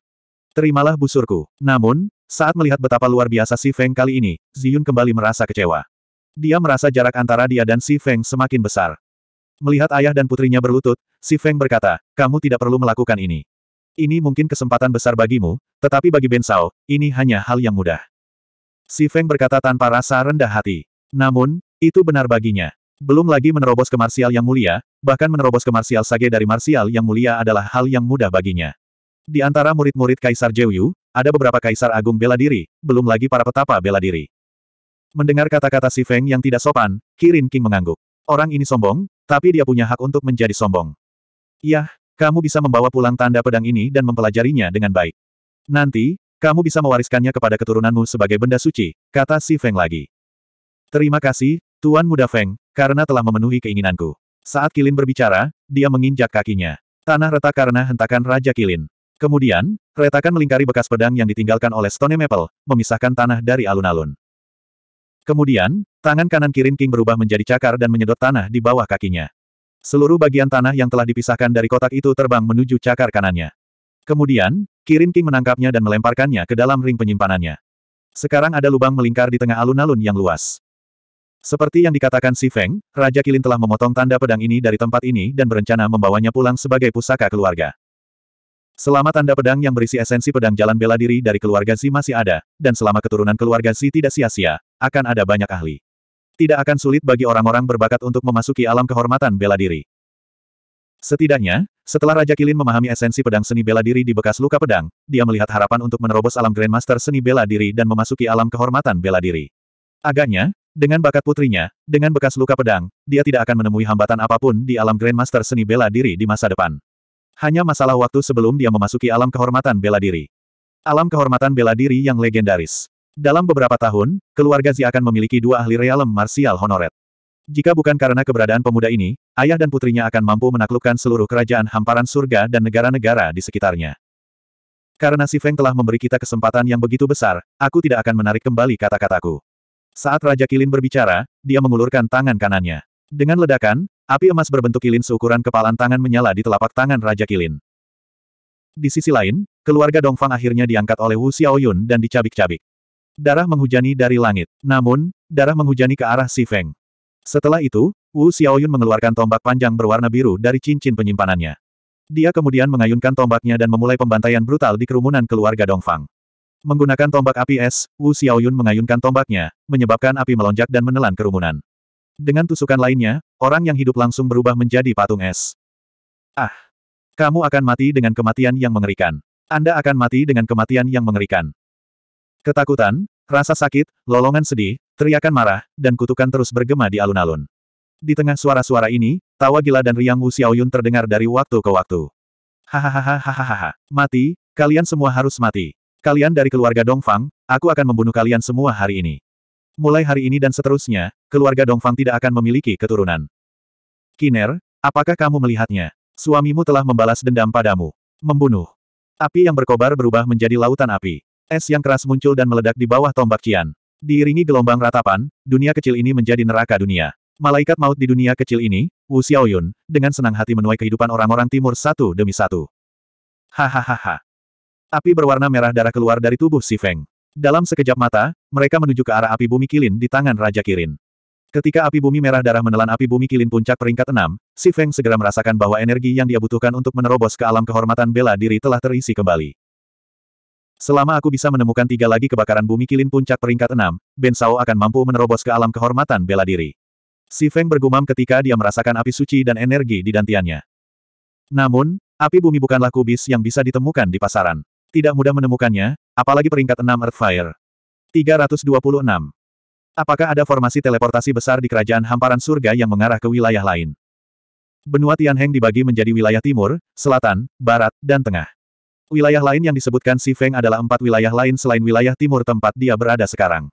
[SPEAKER 1] Terimalah busurku. Namun, saat melihat betapa luar biasa Si Feng kali ini, Ziyun kembali merasa kecewa. Dia merasa jarak antara dia dan Si Feng semakin besar. Melihat ayah dan putrinya berlutut, Si Feng berkata, kamu tidak perlu melakukan ini. Ini mungkin kesempatan besar bagimu, tetapi bagi Ben Sao, ini hanya hal yang mudah. Si Feng berkata tanpa rasa rendah hati. Namun, itu benar baginya. Belum lagi menerobos ke Marsial yang mulia, bahkan menerobos ke Marsial Sage dari Marsial yang mulia adalah hal yang mudah baginya. Di antara murid-murid Kaisar Jeyu, ada beberapa Kaisar Agung bela diri, belum lagi para petapa bela diri. Mendengar kata-kata si Feng yang tidak sopan, Kirin King mengangguk. Orang ini sombong, tapi dia punya hak untuk menjadi sombong. Yah, kamu bisa membawa pulang tanda pedang ini dan mempelajarinya dengan baik. Nanti, kamu bisa mewariskannya kepada keturunanmu sebagai benda suci, kata si Feng lagi. Terima kasih, Tuan Muda Feng, karena telah memenuhi keinginanku. Saat Kilin berbicara, dia menginjak kakinya. Tanah retak karena hentakan Raja Kilin. Kemudian, retakan melingkari bekas pedang yang ditinggalkan oleh Stone Maple, memisahkan tanah dari alun-alun. Kemudian, tangan kanan Kirin King berubah menjadi cakar dan menyedot tanah di bawah kakinya. Seluruh bagian tanah yang telah dipisahkan dari kotak itu terbang menuju cakar kanannya. Kemudian, Kirin King menangkapnya dan melemparkannya ke dalam ring penyimpanannya. Sekarang ada lubang melingkar di tengah alun-alun yang luas. Seperti yang dikatakan Si Feng, Raja Kilin telah memotong tanda pedang ini dari tempat ini dan berencana membawanya pulang sebagai pusaka keluarga. Selama tanda pedang yang berisi esensi pedang jalan bela diri dari keluarga Si masih ada, dan selama keturunan keluarga Si tidak sia-sia, akan ada banyak ahli tidak akan sulit bagi orang-orang berbakat untuk memasuki alam kehormatan bela diri. Setidaknya, setelah Raja Kilin memahami esensi pedang seni bela diri di bekas luka pedang, dia melihat harapan untuk menerobos alam Grandmaster seni bela diri dan memasuki alam kehormatan bela diri. Agaknya, dengan bakat putrinya, dengan bekas luka pedang, dia tidak akan menemui hambatan apapun di alam Grandmaster seni bela diri di masa depan. Hanya masalah waktu sebelum dia memasuki alam kehormatan bela diri. Alam kehormatan bela diri yang legendaris. Dalam beberapa tahun, keluarga Zi akan memiliki dua ahli realem marsial honoret. Jika bukan karena keberadaan pemuda ini, ayah dan putrinya akan mampu menaklukkan seluruh kerajaan hamparan surga dan negara-negara di sekitarnya. Karena Si Feng telah memberi kita kesempatan yang begitu besar, aku tidak akan menarik kembali kata-kataku. Saat Raja Kilin berbicara, dia mengulurkan tangan kanannya. Dengan ledakan, api emas berbentuk kilin seukuran kepalan tangan menyala di telapak tangan Raja Kilin. Di sisi lain, keluarga Dongfang akhirnya diangkat oleh Wu Xiaoyun dan dicabik-cabik. Darah menghujani dari langit. Namun, darah menghujani ke arah Si Feng. Setelah itu, Wu Xiaoyun mengeluarkan tombak panjang berwarna biru dari cincin penyimpanannya. Dia kemudian mengayunkan tombaknya dan memulai pembantaian brutal di kerumunan keluarga Dongfang. Menggunakan tombak api es, Wu Xiaoyun mengayunkan tombaknya, menyebabkan api melonjak dan menelan kerumunan. Dengan tusukan lainnya, orang yang hidup langsung berubah menjadi patung es. Ah! Kamu akan mati dengan kematian yang mengerikan. Anda akan mati dengan kematian yang mengerikan. Ketakutan, rasa sakit, lolongan sedih, teriakan marah, dan kutukan terus bergema di alun-alun. Di tengah suara-suara ini, tawa gila dan riang Wu Xiaoyun terdengar dari waktu ke waktu. Hahaha, mati, kalian semua harus mati. Kalian dari keluarga Dongfang, aku akan membunuh kalian semua hari ini. Mulai hari ini dan seterusnya, keluarga Dongfang tidak akan memiliki keturunan. Kiner, apakah kamu melihatnya? Suamimu telah membalas dendam padamu. Membunuh. Api yang berkobar berubah menjadi lautan api. Es yang keras muncul dan meledak di bawah tombak Qian. Diiringi gelombang ratapan, dunia kecil ini menjadi neraka dunia. Malaikat maut di dunia kecil ini, Wu Xiaoyun, dengan senang hati menuai kehidupan orang-orang timur satu demi satu. Hahaha. Api berwarna merah darah keluar dari tubuh Si Feng. Dalam sekejap mata, mereka menuju ke arah api bumi kilin di tangan Raja Kirin. Ketika api bumi merah darah menelan api bumi kilin puncak peringkat enam, Si Feng segera merasakan bahwa energi yang dia butuhkan untuk menerobos ke alam kehormatan bela diri telah terisi kembali. Selama aku bisa menemukan tiga lagi kebakaran bumi kilin puncak peringkat enam, Ben Sao akan mampu menerobos ke alam kehormatan bela diri. Si Feng bergumam ketika dia merasakan api suci dan energi di dantiannya. Namun, api bumi bukanlah kubis yang bisa ditemukan di pasaran. Tidak mudah menemukannya, apalagi peringkat enam Earth Fire. 326. Apakah ada formasi teleportasi besar di kerajaan hamparan surga yang mengarah ke wilayah lain? Benua Tianheng dibagi menjadi wilayah timur, selatan, barat, dan tengah. Wilayah lain yang disebutkan Si Feng adalah empat wilayah lain selain wilayah timur tempat dia berada sekarang.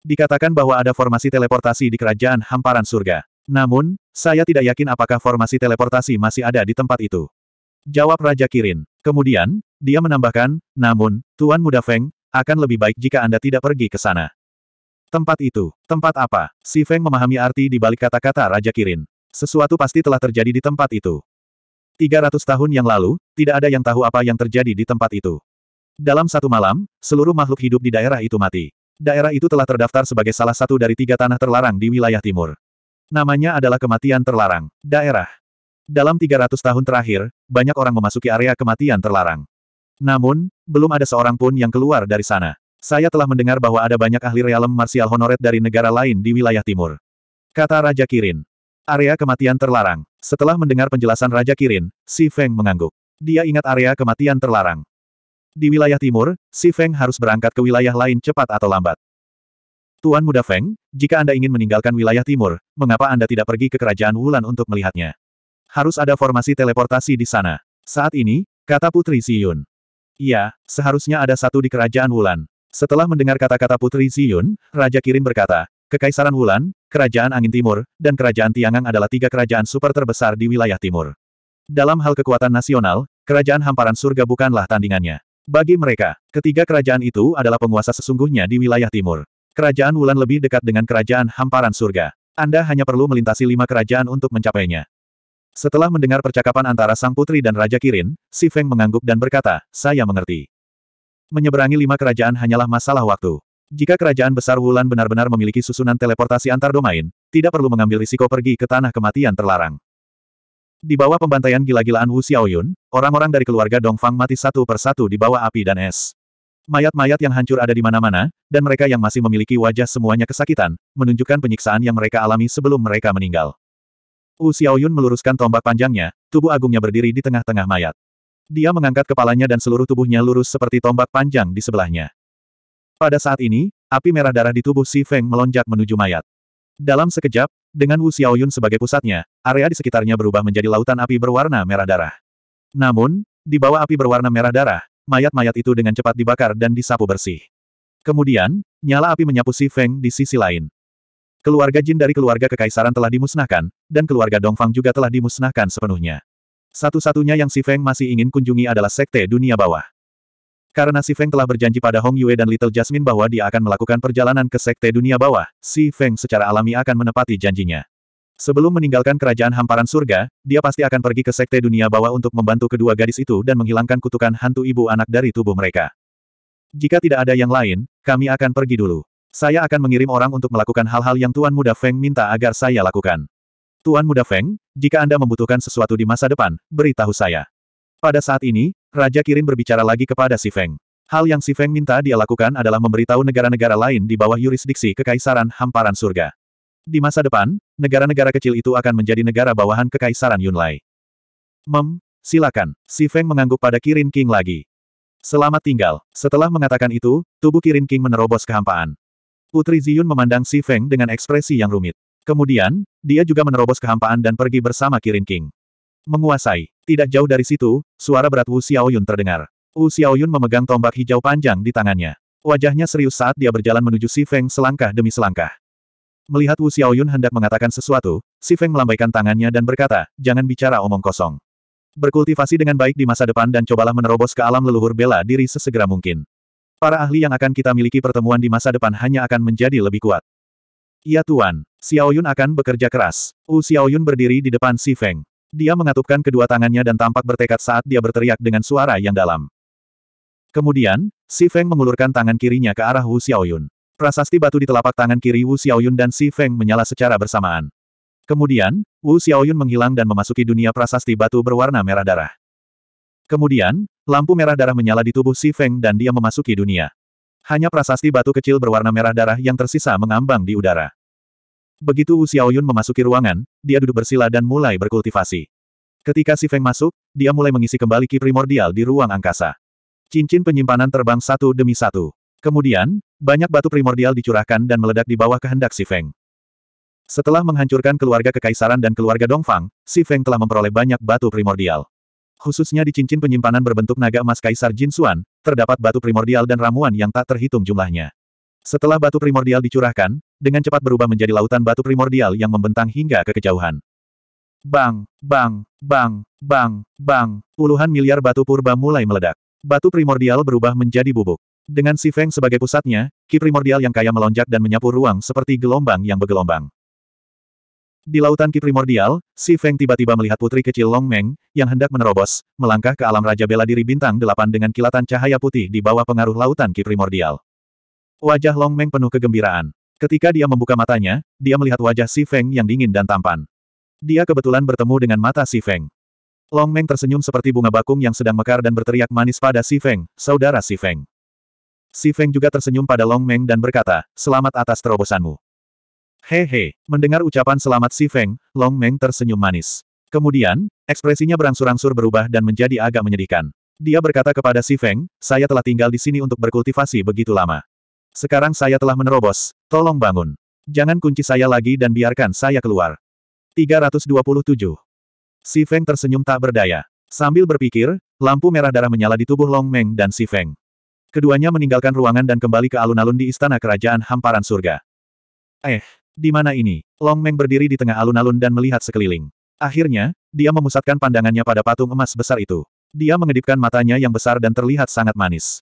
[SPEAKER 1] Dikatakan bahwa ada formasi teleportasi di kerajaan hamparan surga. Namun, saya tidak yakin apakah formasi teleportasi masih ada di tempat itu. Jawab Raja Kirin. Kemudian, dia menambahkan, namun, Tuan Muda Feng, akan lebih baik jika Anda tidak pergi ke sana. Tempat itu, tempat apa? Si Feng memahami arti di balik kata-kata Raja Kirin. Sesuatu pasti telah terjadi di tempat itu. 300 tahun yang lalu, tidak ada yang tahu apa yang terjadi di tempat itu. Dalam satu malam, seluruh makhluk hidup di daerah itu mati. Daerah itu telah terdaftar sebagai salah satu dari tiga tanah terlarang di wilayah timur. Namanya adalah kematian terlarang, daerah. Dalam 300 tahun terakhir, banyak orang memasuki area kematian terlarang. Namun, belum ada seorang pun yang keluar dari sana. Saya telah mendengar bahwa ada banyak ahli realem marsial honoret dari negara lain di wilayah timur. Kata Raja Kirin. Area kematian terlarang. Setelah mendengar penjelasan Raja Kirin, Si Feng mengangguk. Dia ingat area kematian terlarang. Di wilayah timur, Si Feng harus berangkat ke wilayah lain cepat atau lambat. Tuan Muda Feng, jika Anda ingin meninggalkan wilayah timur, mengapa Anda tidak pergi ke kerajaan Wulan untuk melihatnya? Harus ada formasi teleportasi di sana. Saat ini, kata Putri Ziyun. Iya, seharusnya ada satu di kerajaan Wulan. Setelah mendengar kata-kata Putri Ziyun, Raja Kirin berkata, Kekaisaran Wulan, Kerajaan Angin Timur, dan Kerajaan Tiangang adalah tiga kerajaan super terbesar di wilayah timur. Dalam hal kekuatan nasional, Kerajaan Hamparan Surga bukanlah tandingannya. Bagi mereka, ketiga kerajaan itu adalah penguasa sesungguhnya di wilayah timur. Kerajaan Wulan lebih dekat dengan Kerajaan Hamparan Surga. Anda hanya perlu melintasi lima kerajaan untuk mencapainya. Setelah mendengar percakapan antara Sang Putri dan Raja Kirin, Si Feng mengangguk dan berkata, saya mengerti. Menyeberangi lima kerajaan hanyalah masalah waktu. Jika kerajaan besar Wulan benar-benar memiliki susunan teleportasi antar domain, tidak perlu mengambil risiko pergi ke tanah kematian terlarang. Di bawah pembantaian gila-gilaan Wu Xiaoyun, orang-orang dari keluarga Dongfang mati satu persatu di bawah api dan es. Mayat-mayat yang hancur ada di mana-mana, dan mereka yang masih memiliki wajah semuanya kesakitan, menunjukkan penyiksaan yang mereka alami sebelum mereka meninggal. Wu Xiaoyun meluruskan tombak panjangnya, tubuh agungnya berdiri di tengah-tengah mayat. Dia mengangkat kepalanya dan seluruh tubuhnya lurus seperti tombak panjang di sebelahnya. Pada saat ini, api merah darah di tubuh Si Feng melonjak menuju mayat. Dalam sekejap, dengan Wu Xiaoyun sebagai pusatnya, area di sekitarnya berubah menjadi lautan api berwarna merah darah. Namun, di bawah api berwarna merah darah, mayat-mayat itu dengan cepat dibakar dan disapu bersih. Kemudian, nyala api menyapu Si Feng di sisi lain. Keluarga Jin dari keluarga kekaisaran telah dimusnahkan, dan keluarga Dongfang juga telah dimusnahkan sepenuhnya. Satu-satunya yang Si Feng masih ingin kunjungi adalah Sekte Dunia Bawah. Karena Si Feng telah berjanji pada Hong Yue dan Little Jasmine bahwa dia akan melakukan perjalanan ke Sekte Dunia Bawah, Si Feng secara alami akan menepati janjinya. Sebelum meninggalkan kerajaan hamparan surga, dia pasti akan pergi ke Sekte Dunia Bawah untuk membantu kedua gadis itu dan menghilangkan kutukan hantu ibu anak dari tubuh mereka. Jika tidak ada yang lain, kami akan pergi dulu. Saya akan mengirim orang untuk melakukan hal-hal yang Tuan Muda Feng minta agar saya lakukan. Tuan Muda Feng, jika Anda membutuhkan sesuatu di masa depan, beritahu saya. Pada saat ini, Raja Kirin berbicara lagi kepada Si Feng. Hal yang Si Feng minta dia lakukan adalah memberitahu negara-negara lain di bawah yurisdiksi Kekaisaran Hamparan Surga. Di masa depan, negara-negara kecil itu akan menjadi negara bawahan Kekaisaran Yunlai. Mem, silakan. Si Feng mengangguk pada Kirin King lagi. Selamat tinggal. Setelah mengatakan itu, tubuh Kirin King menerobos kehampaan. Putri Ziyun memandang Si Feng dengan ekspresi yang rumit. Kemudian, dia juga menerobos kehampaan dan pergi bersama Kirin King. Menguasai. Tidak jauh dari situ, suara berat Wu Xiaoyun terdengar. Wu Xiaoyun memegang tombak hijau panjang di tangannya. Wajahnya serius saat dia berjalan menuju Si Feng selangkah demi selangkah. Melihat Wu Xiaoyun hendak mengatakan sesuatu, Si Feng melambaikan tangannya dan berkata, jangan bicara omong kosong. Berkultivasi dengan baik di masa depan dan cobalah menerobos ke alam leluhur bela diri sesegera mungkin. Para ahli yang akan kita miliki pertemuan di masa depan hanya akan menjadi lebih kuat. Ya Tuan, Xiaoyun akan bekerja keras. Wu Xiaoyun berdiri di depan Si Feng. Dia mengatupkan kedua tangannya dan tampak bertekad saat dia berteriak dengan suara yang dalam. Kemudian, Si Feng mengulurkan tangan kirinya ke arah Wu Xiaoyun. Prasasti batu di telapak tangan kiri Wu Xiaoyun dan Si Feng menyala secara bersamaan. Kemudian, Wu Xiaoyun menghilang dan memasuki dunia prasasti batu berwarna merah darah. Kemudian, lampu merah darah menyala di tubuh Si Feng dan dia memasuki dunia. Hanya prasasti batu kecil berwarna merah darah yang tersisa mengambang di udara. Begitu Wu Xiaoyun memasuki ruangan, dia duduk bersila dan mulai berkultivasi. Ketika Si Feng masuk, dia mulai mengisi kembali ki primordial di ruang angkasa. Cincin penyimpanan terbang satu demi satu. Kemudian, banyak batu primordial dicurahkan dan meledak di bawah kehendak Si Feng. Setelah menghancurkan keluarga kekaisaran dan keluarga Dongfang, Si Feng telah memperoleh banyak batu primordial. Khususnya di cincin penyimpanan berbentuk naga emas Kaisar Jin Xuan, terdapat batu primordial dan ramuan yang tak terhitung jumlahnya. Setelah batu primordial dicurahkan, dengan cepat berubah menjadi lautan batu primordial yang membentang hingga ke kejauhan. Bang, bang, bang, bang, bang, puluhan miliar batu purba mulai meledak. Batu primordial berubah menjadi bubuk. Dengan Si Feng sebagai pusatnya, ki primordial yang kaya melonjak dan menyapu ruang seperti gelombang yang bergelombang. Di lautan ki primordial, Si Feng tiba-tiba melihat putri kecil Long Meng, yang hendak menerobos, melangkah ke alam Raja Bela Diri Bintang 8 dengan kilatan cahaya putih di bawah pengaruh lautan ki primordial. Wajah Long Meng penuh kegembiraan. Ketika dia membuka matanya, dia melihat wajah Si Feng yang dingin dan tampan. Dia kebetulan bertemu dengan mata Si Feng. Long Meng tersenyum seperti bunga bakung yang sedang mekar dan berteriak manis pada Si Feng, saudara Si Feng. Si Feng juga tersenyum pada Long Meng dan berkata, selamat atas terobosanmu. Hehe, mendengar ucapan selamat Si Feng, Long Meng tersenyum manis. Kemudian, ekspresinya berangsur-angsur berubah dan menjadi agak menyedihkan. Dia berkata kepada Si Feng, saya telah tinggal di sini untuk berkultivasi begitu lama. Sekarang saya telah menerobos, tolong bangun. Jangan kunci saya lagi dan biarkan saya keluar. 327. Si Feng tersenyum tak berdaya. Sambil berpikir, lampu merah darah menyala di tubuh Long Meng dan Si Feng. Keduanya meninggalkan ruangan dan kembali ke alun-alun di istana kerajaan hamparan surga. Eh, di mana ini? Long Meng berdiri di tengah alun-alun dan melihat sekeliling. Akhirnya, dia memusatkan pandangannya pada patung emas besar itu. Dia mengedipkan matanya yang besar dan terlihat sangat manis.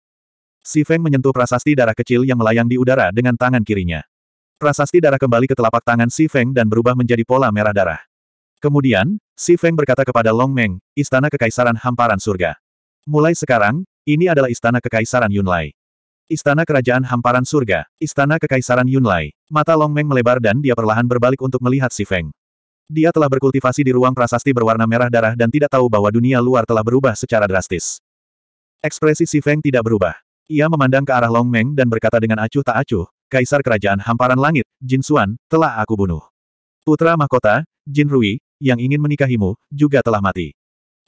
[SPEAKER 1] Si Feng menyentuh prasasti darah kecil yang melayang di udara dengan tangan kirinya. Prasasti darah kembali ke telapak tangan Si Feng dan berubah menjadi pola merah darah. Kemudian, Si Feng berkata kepada Long Meng, Istana Kekaisaran Hamparan Surga. Mulai sekarang, ini adalah Istana Kekaisaran Yunlai. Istana Kerajaan Hamparan Surga, Istana Kekaisaran Yunlai. Mata Long Meng melebar dan dia perlahan berbalik untuk melihat Si Feng. Dia telah berkultivasi di ruang prasasti berwarna merah darah dan tidak tahu bahwa dunia luar telah berubah secara drastis. Ekspresi Si Feng tidak berubah. Ia memandang ke arah Long Meng dan berkata dengan acuh tak acuh, Kaisar Kerajaan Hamparan Langit, Jin Xuan, telah aku bunuh. Putra mahkota, Jin Rui, yang ingin menikahimu, juga telah mati.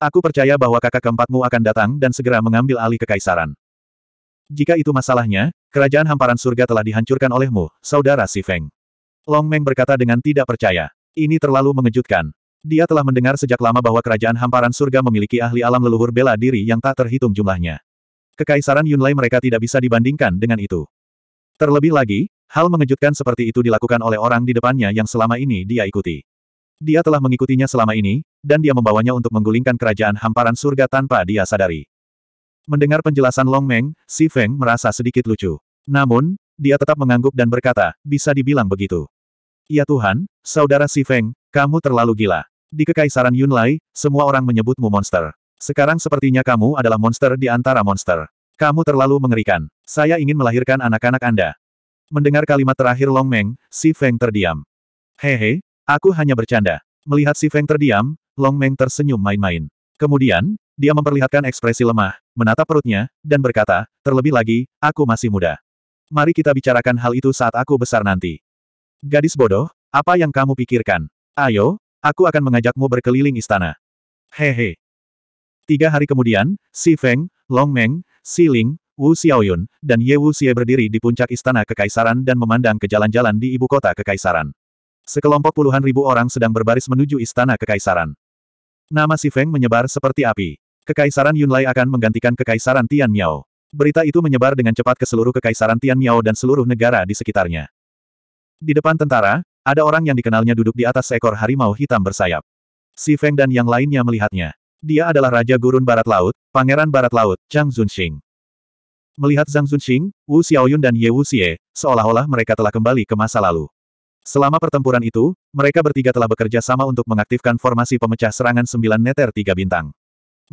[SPEAKER 1] Aku percaya bahwa kakak keempatmu akan datang dan segera mengambil alih kekaisaran. Jika itu masalahnya, kerajaan hamparan surga telah dihancurkan olehmu, saudara Si Feng. Long Meng berkata dengan tidak percaya. Ini terlalu mengejutkan. Dia telah mendengar sejak lama bahwa kerajaan hamparan surga memiliki ahli alam leluhur bela diri yang tak terhitung jumlahnya. Kekaisaran Yunlai mereka tidak bisa dibandingkan dengan itu. Terlebih lagi, hal mengejutkan seperti itu dilakukan oleh orang di depannya yang selama ini dia ikuti. Dia telah mengikutinya selama ini, dan dia membawanya untuk menggulingkan kerajaan hamparan surga tanpa dia sadari. Mendengar penjelasan Long Meng, Si Feng merasa sedikit lucu. Namun, dia tetap mengangguk dan berkata, bisa dibilang begitu. Ya Tuhan, saudara Si Feng, kamu terlalu gila. Di Kekaisaran Yunlai, semua orang menyebutmu monster. Sekarang sepertinya kamu adalah monster di antara monster. Kamu terlalu mengerikan. Saya ingin melahirkan anak-anak Anda. Mendengar kalimat terakhir Long Meng, Si Feng terdiam. Hehe, aku hanya bercanda. Melihat Si Feng terdiam, Long Meng tersenyum main-main. Kemudian, dia memperlihatkan ekspresi lemah, menatap perutnya, dan berkata, terlebih lagi, aku masih muda. Mari kita bicarakan hal itu saat aku besar nanti. Gadis bodoh, apa yang kamu pikirkan? Ayo, aku akan mengajakmu berkeliling istana. Hehe, Tiga hari kemudian, Si Feng, Long Meng, Si Ling, Wu Xiaoyun, dan Ye Wu Xie berdiri di puncak istana kekaisaran dan memandang ke jalan-jalan di ibu kota kekaisaran. Sekelompok puluhan ribu orang sedang berbaris menuju istana kekaisaran. Nama Si Feng menyebar seperti api. Kekaisaran Yunlai akan menggantikan kekaisaran Tian Miao. Berita itu menyebar dengan cepat ke seluruh kekaisaran Tian Miao dan seluruh negara di sekitarnya. Di depan tentara, ada orang yang dikenalnya duduk di atas seekor harimau hitam bersayap. Si Feng dan yang lainnya melihatnya. Dia adalah Raja Gurun Barat Laut, Pangeran Barat Laut, Chang Zunxing. Melihat Zhang Zunxing, Wu Xiaoyun dan Ye Wu Xie, seolah-olah mereka telah kembali ke masa lalu. Selama pertempuran itu, mereka bertiga telah bekerja sama untuk mengaktifkan formasi pemecah serangan sembilan neter tiga bintang.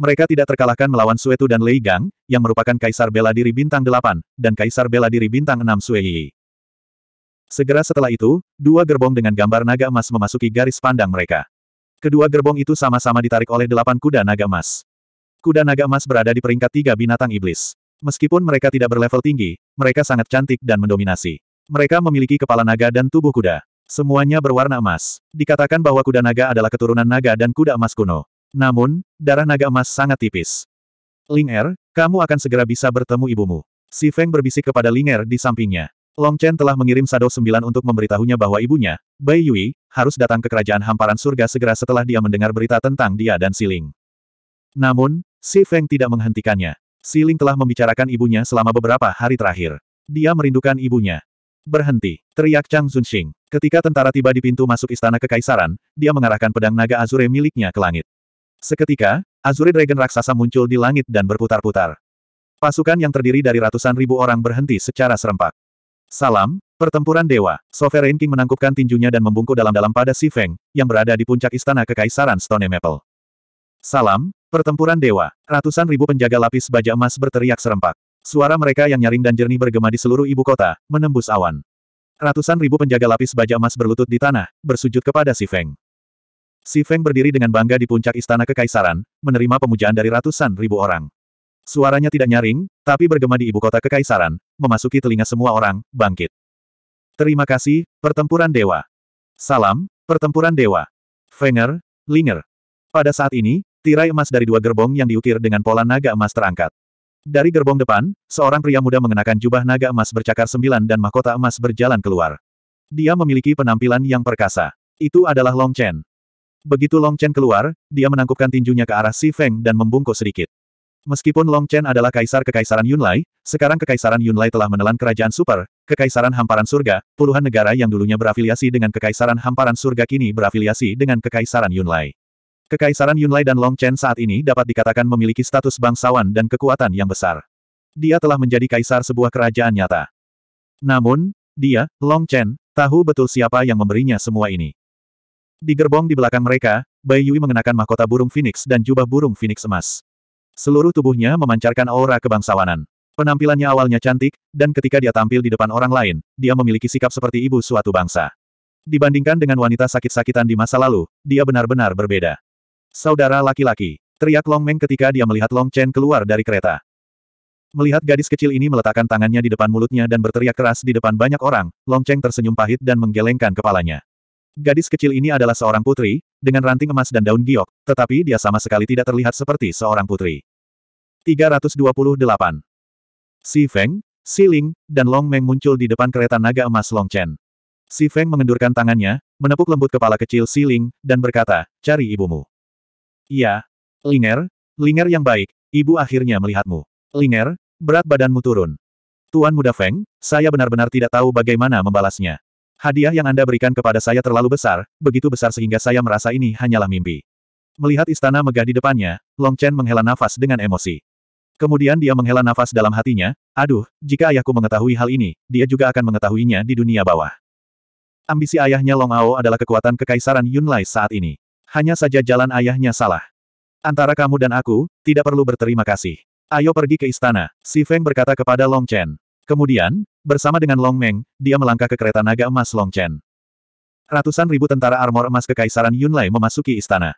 [SPEAKER 1] Mereka tidak terkalahkan melawan Suetu dan Lei Gang, yang merupakan kaisar bela diri bintang delapan, dan kaisar bela diri bintang enam Sue Yi. Segera setelah itu, dua gerbong dengan gambar naga emas memasuki garis pandang mereka. Kedua gerbong itu sama-sama ditarik oleh delapan kuda naga emas. Kuda naga emas berada di peringkat tiga binatang iblis. Meskipun mereka tidak berlevel tinggi, mereka sangat cantik dan mendominasi. Mereka memiliki kepala naga dan tubuh kuda. Semuanya berwarna emas. Dikatakan bahwa kuda naga adalah keturunan naga dan kuda emas kuno. Namun, darah naga emas sangat tipis. Ling Er, kamu akan segera bisa bertemu ibumu. Si Feng berbisik kepada Ling Er di sampingnya. Long Chen telah mengirim Sado Sembilan untuk memberitahunya bahwa ibunya, Bai Yui, harus datang ke kerajaan hamparan surga segera setelah dia mendengar berita tentang dia dan Siling. Namun, Si Feng tidak menghentikannya. Siling telah membicarakan ibunya selama beberapa hari terakhir. Dia merindukan ibunya. Berhenti, teriak Chang Zunxing. Ketika tentara tiba di pintu masuk istana kekaisaran, dia mengarahkan pedang naga Azure miliknya ke langit. Seketika, Azure Dragon raksasa muncul di langit dan berputar-putar. Pasukan yang terdiri dari ratusan ribu orang berhenti secara serempak. Salam, pertempuran dewa. Sovereign King menangkupkan tinjunya dan membungkuk dalam-dalam pada Si Feng, yang berada di puncak istana kekaisaran Stone Maple. Salam, pertempuran dewa. Ratusan ribu penjaga lapis baja emas berteriak serempak. Suara mereka yang nyaring dan jernih bergema di seluruh ibu kota, menembus awan. Ratusan ribu penjaga lapis baja emas berlutut di tanah, bersujud kepada Si Feng. Si Feng berdiri dengan bangga di puncak istana kekaisaran, menerima pemujaan dari ratusan ribu orang. Suaranya tidak nyaring, tapi bergema di ibu kota kekaisaran, memasuki telinga semua orang, bangkit. Terima kasih, pertempuran dewa. Salam, pertempuran dewa. Fenger, Linger. Pada saat ini, tirai emas dari dua gerbong yang diukir dengan pola naga emas terangkat. Dari gerbong depan, seorang pria muda mengenakan jubah naga emas bercakar sembilan dan mahkota emas berjalan keluar. Dia memiliki penampilan yang perkasa. Itu adalah Long Chen. Begitu Long Chen keluar, dia menangkupkan tinjunya ke arah Si Feng dan membungkuk sedikit. Meskipun Long Chen adalah kaisar kekaisaran Yunlai, sekarang kekaisaran Yunlai telah menelan kerajaan super, kekaisaran hamparan surga, puluhan negara yang dulunya berafiliasi dengan kekaisaran hamparan surga kini berafiliasi dengan kekaisaran Yunlai. Kekaisaran Yunlai dan Long Chen saat ini dapat dikatakan memiliki status bangsawan dan kekuatan yang besar. Dia telah menjadi kaisar sebuah kerajaan nyata. Namun, dia, Long Chen, tahu betul siapa yang memberinya semua ini. Di gerbong di belakang mereka, Bai Yui mengenakan mahkota burung phoenix dan jubah burung phoenix emas. Seluruh tubuhnya memancarkan aura kebangsawanan. Penampilannya awalnya cantik, dan ketika dia tampil di depan orang lain, dia memiliki sikap seperti ibu suatu bangsa. Dibandingkan dengan wanita sakit-sakitan di masa lalu, dia benar-benar berbeda. Saudara laki-laki, teriak Long Meng ketika dia melihat Long Chen keluar dari kereta. Melihat gadis kecil ini meletakkan tangannya di depan mulutnya dan berteriak keras di depan banyak orang, Long Cheng tersenyum pahit dan menggelengkan kepalanya. Gadis kecil ini adalah seorang putri, dengan ranting emas dan daun giok, tetapi dia sama sekali tidak terlihat seperti seorang putri. 328. Si Feng, Si Ling, dan Long Meng muncul di depan kereta naga emas Long Chen. Si Feng mengendurkan tangannya, menepuk lembut kepala kecil Si Ling, dan berkata, cari ibumu. Iya, Linger, Linger yang baik, ibu akhirnya melihatmu. Linger, berat badanmu turun. Tuan muda Feng, saya benar-benar tidak tahu bagaimana membalasnya. Hadiah yang Anda berikan kepada saya terlalu besar, begitu besar sehingga saya merasa ini hanyalah mimpi. Melihat istana megah di depannya, Long Chen menghela nafas dengan emosi. Kemudian dia menghela nafas dalam hatinya, aduh, jika ayahku mengetahui hal ini, dia juga akan mengetahuinya di dunia bawah. Ambisi ayahnya Long Ao adalah kekuatan kekaisaran Yun Lai saat ini. Hanya saja jalan ayahnya salah. Antara kamu dan aku, tidak perlu berterima kasih. Ayo pergi ke istana, Si Feng berkata kepada Long Chen. Kemudian, bersama dengan Long Meng, dia melangkah ke kereta naga emas Long Chen. Ratusan ribu tentara armor emas kekaisaran Yunlai memasuki istana.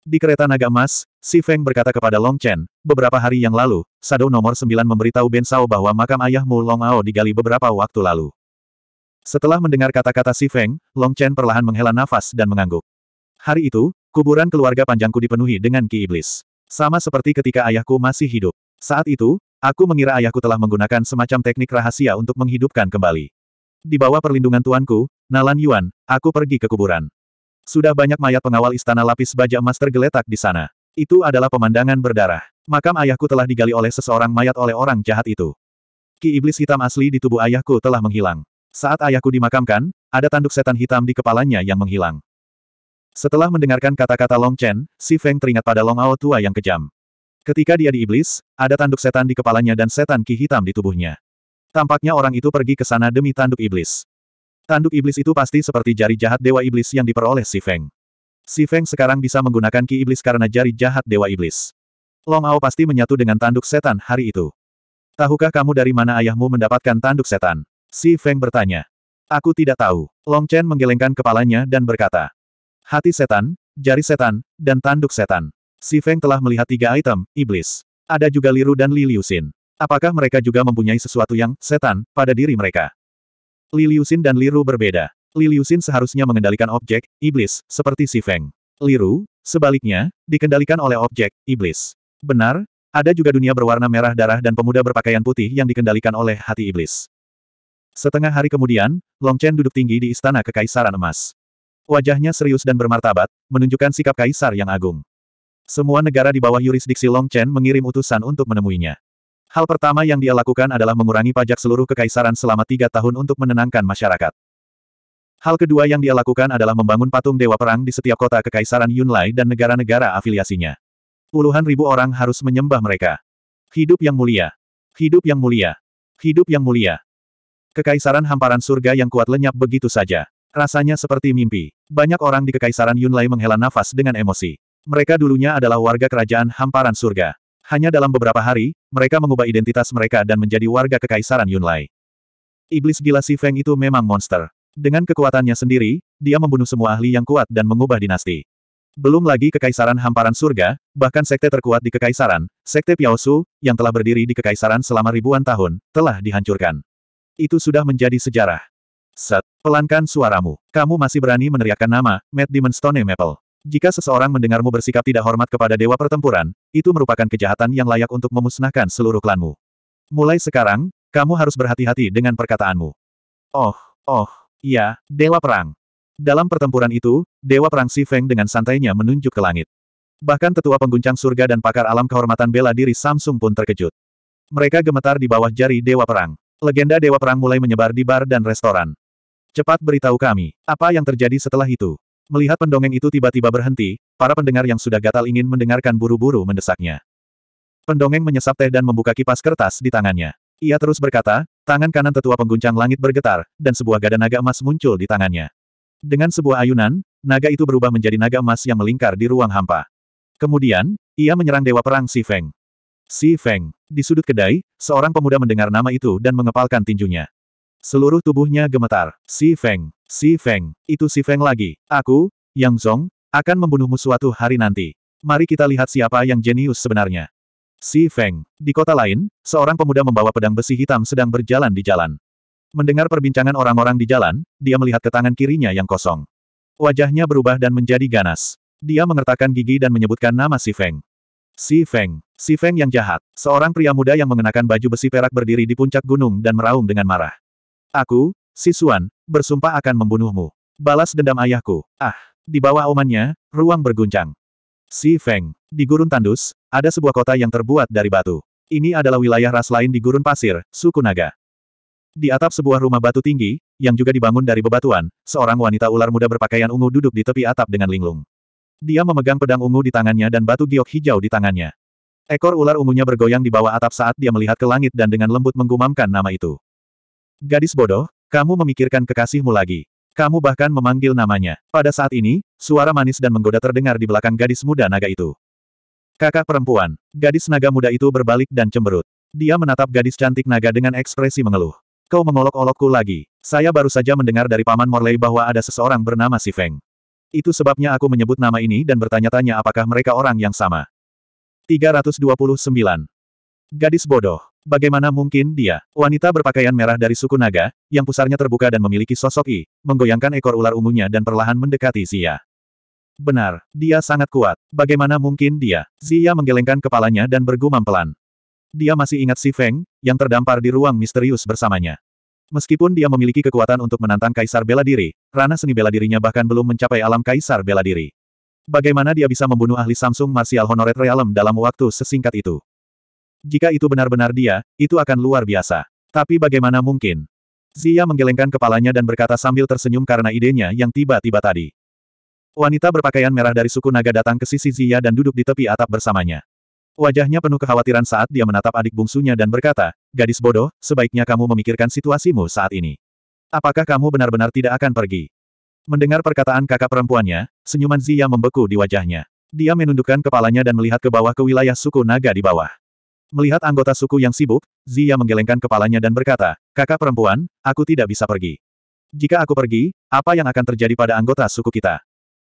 [SPEAKER 1] Di kereta naga emas, Si Feng berkata kepada Long Chen, beberapa hari yang lalu, Sado nomor 9 memberitahu Ben Sao bahwa makam ayahmu Long Ao digali beberapa waktu lalu. Setelah mendengar kata-kata Si Feng, Long Chen perlahan menghela nafas dan mengangguk. Hari itu, kuburan keluarga panjangku dipenuhi dengan ki iblis. Sama seperti ketika ayahku masih hidup. Saat itu, Aku mengira ayahku telah menggunakan semacam teknik rahasia untuk menghidupkan kembali. Di bawah perlindungan tuanku, Nalan Yuan, aku pergi ke kuburan. Sudah banyak mayat pengawal istana lapis baja emas tergeletak di sana. Itu adalah pemandangan berdarah. Makam ayahku telah digali oleh seseorang mayat oleh orang jahat itu. Ki iblis hitam asli di tubuh ayahku telah menghilang. Saat ayahku dimakamkan, ada tanduk setan hitam di kepalanya yang menghilang. Setelah mendengarkan kata-kata Long Chen, Si Feng teringat pada Long Ao tua yang kejam. Ketika dia di iblis, ada tanduk setan di kepalanya dan setan ki hitam di tubuhnya. Tampaknya orang itu pergi ke sana demi tanduk iblis. Tanduk iblis itu pasti seperti jari jahat dewa iblis yang diperoleh Si Feng. Si Feng sekarang bisa menggunakan ki iblis karena jari jahat dewa iblis. Long Ao pasti menyatu dengan tanduk setan hari itu. Tahukah kamu dari mana ayahmu mendapatkan tanduk setan? Si Feng bertanya. Aku tidak tahu. Long Chen menggelengkan kepalanya dan berkata. Hati setan, jari setan, dan tanduk setan. Si Feng telah melihat tiga item, iblis. Ada juga Liru dan Li Liusin. Apakah mereka juga mempunyai sesuatu yang setan pada diri mereka? Li Liusin dan Liru berbeda. Li Liusin seharusnya mengendalikan objek, iblis, seperti si Feng. Liru, sebaliknya, dikendalikan oleh objek, iblis. Benar, ada juga dunia berwarna merah darah dan pemuda berpakaian putih yang dikendalikan oleh hati iblis. Setengah hari kemudian, Long Chen duduk tinggi di istana kekaisaran emas. Wajahnya serius dan bermartabat, menunjukkan sikap kaisar yang agung. Semua negara di bawah yurisdiksi Long Chen mengirim utusan untuk menemuinya. Hal pertama yang dia lakukan adalah mengurangi pajak seluruh kekaisaran selama tiga tahun untuk menenangkan masyarakat. Hal kedua yang dia lakukan adalah membangun patung dewa perang di setiap kota kekaisaran Yunlai dan negara-negara afiliasinya. Puluhan ribu orang harus menyembah mereka. Hidup yang mulia. Hidup yang mulia. Hidup yang mulia. Kekaisaran hamparan surga yang kuat lenyap begitu saja. Rasanya seperti mimpi. Banyak orang di kekaisaran Yunlai menghela nafas dengan emosi. Mereka dulunya adalah warga kerajaan hamparan surga. Hanya dalam beberapa hari, mereka mengubah identitas mereka dan menjadi warga kekaisaran Yunlai. Iblis gila Si Feng itu memang monster. Dengan kekuatannya sendiri, dia membunuh semua ahli yang kuat dan mengubah dinasti. Belum lagi kekaisaran hamparan surga, bahkan sekte terkuat di kekaisaran, sekte Piaosu, yang telah berdiri di kekaisaran selama ribuan tahun, telah dihancurkan. Itu sudah menjadi sejarah. Set, pelankan suaramu. Kamu masih berani meneriakkan nama, Mad Demon Stone Maple. Jika seseorang mendengarmu bersikap tidak hormat kepada dewa pertempuran, itu merupakan kejahatan yang layak untuk memusnahkan seluruh klanmu. Mulai sekarang, kamu harus berhati-hati dengan perkataanmu. Oh, oh, iya, dewa perang. Dalam pertempuran itu, dewa perang Si Feng dengan santainya menunjuk ke langit. Bahkan tetua pengguncang surga dan pakar alam kehormatan bela diri Samsung pun terkejut. Mereka gemetar di bawah jari dewa perang. Legenda dewa perang mulai menyebar di bar dan restoran. Cepat beritahu kami, apa yang terjadi setelah itu? Melihat pendongeng itu tiba-tiba berhenti, para pendengar yang sudah gatal ingin mendengarkan buru-buru mendesaknya. Pendongeng menyesap teh dan membuka kipas kertas di tangannya. Ia terus berkata, tangan kanan tetua pengguncang langit bergetar, dan sebuah gada naga emas muncul di tangannya. Dengan sebuah ayunan, naga itu berubah menjadi naga emas yang melingkar di ruang hampa. Kemudian, ia menyerang Dewa Perang Si Feng. Si Feng. Di sudut kedai, seorang pemuda mendengar nama itu dan mengepalkan tinjunya. Seluruh tubuhnya gemetar. Si Feng, si Feng, itu si Feng lagi. Aku, Yang Zong, akan membunuhmu suatu hari nanti. Mari kita lihat siapa yang jenius sebenarnya. Si Feng. Di kota lain, seorang pemuda membawa pedang besi hitam sedang berjalan di jalan. Mendengar perbincangan orang-orang di jalan, dia melihat ke tangan kirinya yang kosong. Wajahnya berubah dan menjadi ganas. Dia mengertakkan gigi dan menyebutkan nama Si Feng. Si Feng. Si Feng yang jahat. Seorang pria muda yang mengenakan baju besi perak berdiri di puncak gunung dan meraung dengan marah. Aku, Si Sisuan, bersumpah akan membunuhmu. Balas dendam ayahku. Ah! Di bawah omannya, ruang berguncang. Si Feng. Di gurun tandus, ada sebuah kota yang terbuat dari batu. Ini adalah wilayah ras lain di gurun pasir, suku naga. Di atap sebuah rumah batu tinggi, yang juga dibangun dari bebatuan, seorang wanita ular muda berpakaian ungu duduk di tepi atap dengan linglung. Dia memegang pedang ungu di tangannya dan batu giok hijau di tangannya. Ekor ular ungunya bergoyang di bawah atap saat dia melihat ke langit dan dengan lembut menggumamkan nama itu. Gadis bodoh, kamu memikirkan kekasihmu lagi. Kamu bahkan memanggil namanya. Pada saat ini, suara manis dan menggoda terdengar di belakang gadis muda naga itu. Kakak perempuan, gadis naga muda itu berbalik dan cemberut. Dia menatap gadis cantik naga dengan ekspresi mengeluh. Kau mengolok-olokku lagi. Saya baru saja mendengar dari Paman Morley bahwa ada seseorang bernama Si Feng. Itu sebabnya aku menyebut nama ini dan bertanya-tanya apakah mereka orang yang sama. 329. Gadis bodoh. Bagaimana mungkin dia, wanita berpakaian merah dari suku naga, yang pusarnya terbuka dan memiliki sosok I, menggoyangkan ekor ular ungunya dan perlahan mendekati Zia. Benar, dia sangat kuat. Bagaimana mungkin dia? Zia menggelengkan kepalanya dan bergumam pelan. Dia masih ingat si Feng, yang terdampar di ruang misterius bersamanya. Meskipun dia memiliki kekuatan untuk menantang kaisar bela diri, ranah seni bela dirinya bahkan belum mencapai alam kaisar bela diri. Bagaimana dia bisa membunuh ahli Samsung Martial Honored Realm dalam waktu sesingkat itu? Jika itu benar-benar dia, itu akan luar biasa. Tapi bagaimana mungkin? Zia menggelengkan kepalanya dan berkata sambil tersenyum karena idenya yang tiba-tiba tadi. Wanita berpakaian merah dari suku naga datang ke sisi Zia dan duduk di tepi atap bersamanya. Wajahnya penuh kekhawatiran saat dia menatap adik bungsunya dan berkata, Gadis bodoh, sebaiknya kamu memikirkan situasimu saat ini. Apakah kamu benar-benar tidak akan pergi? Mendengar perkataan kakak perempuannya, senyuman Zia membeku di wajahnya. Dia menundukkan kepalanya dan melihat ke bawah ke wilayah suku naga di bawah. Melihat anggota suku yang sibuk, Zia menggelengkan kepalanya dan berkata, kakak perempuan, aku tidak bisa pergi. Jika aku pergi, apa yang akan terjadi pada anggota suku kita?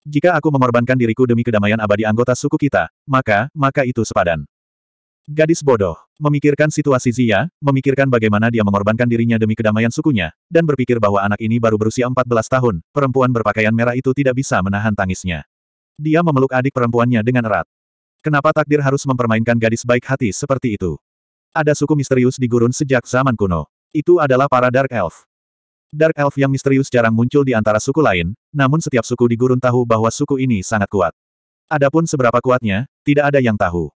[SPEAKER 1] Jika aku mengorbankan diriku demi kedamaian abadi anggota suku kita, maka, maka itu sepadan. Gadis bodoh, memikirkan situasi Zia, memikirkan bagaimana dia mengorbankan dirinya demi kedamaian sukunya, dan berpikir bahwa anak ini baru berusia 14 tahun, perempuan berpakaian merah itu tidak bisa menahan tangisnya. Dia memeluk adik perempuannya dengan erat. Kenapa takdir harus mempermainkan gadis baik hati seperti itu? Ada suku misterius di gurun sejak zaman kuno. Itu adalah para Dark Elf. Dark Elf yang misterius jarang muncul di antara suku lain, namun setiap suku di gurun tahu bahwa suku ini sangat kuat. Adapun seberapa kuatnya, tidak ada yang tahu.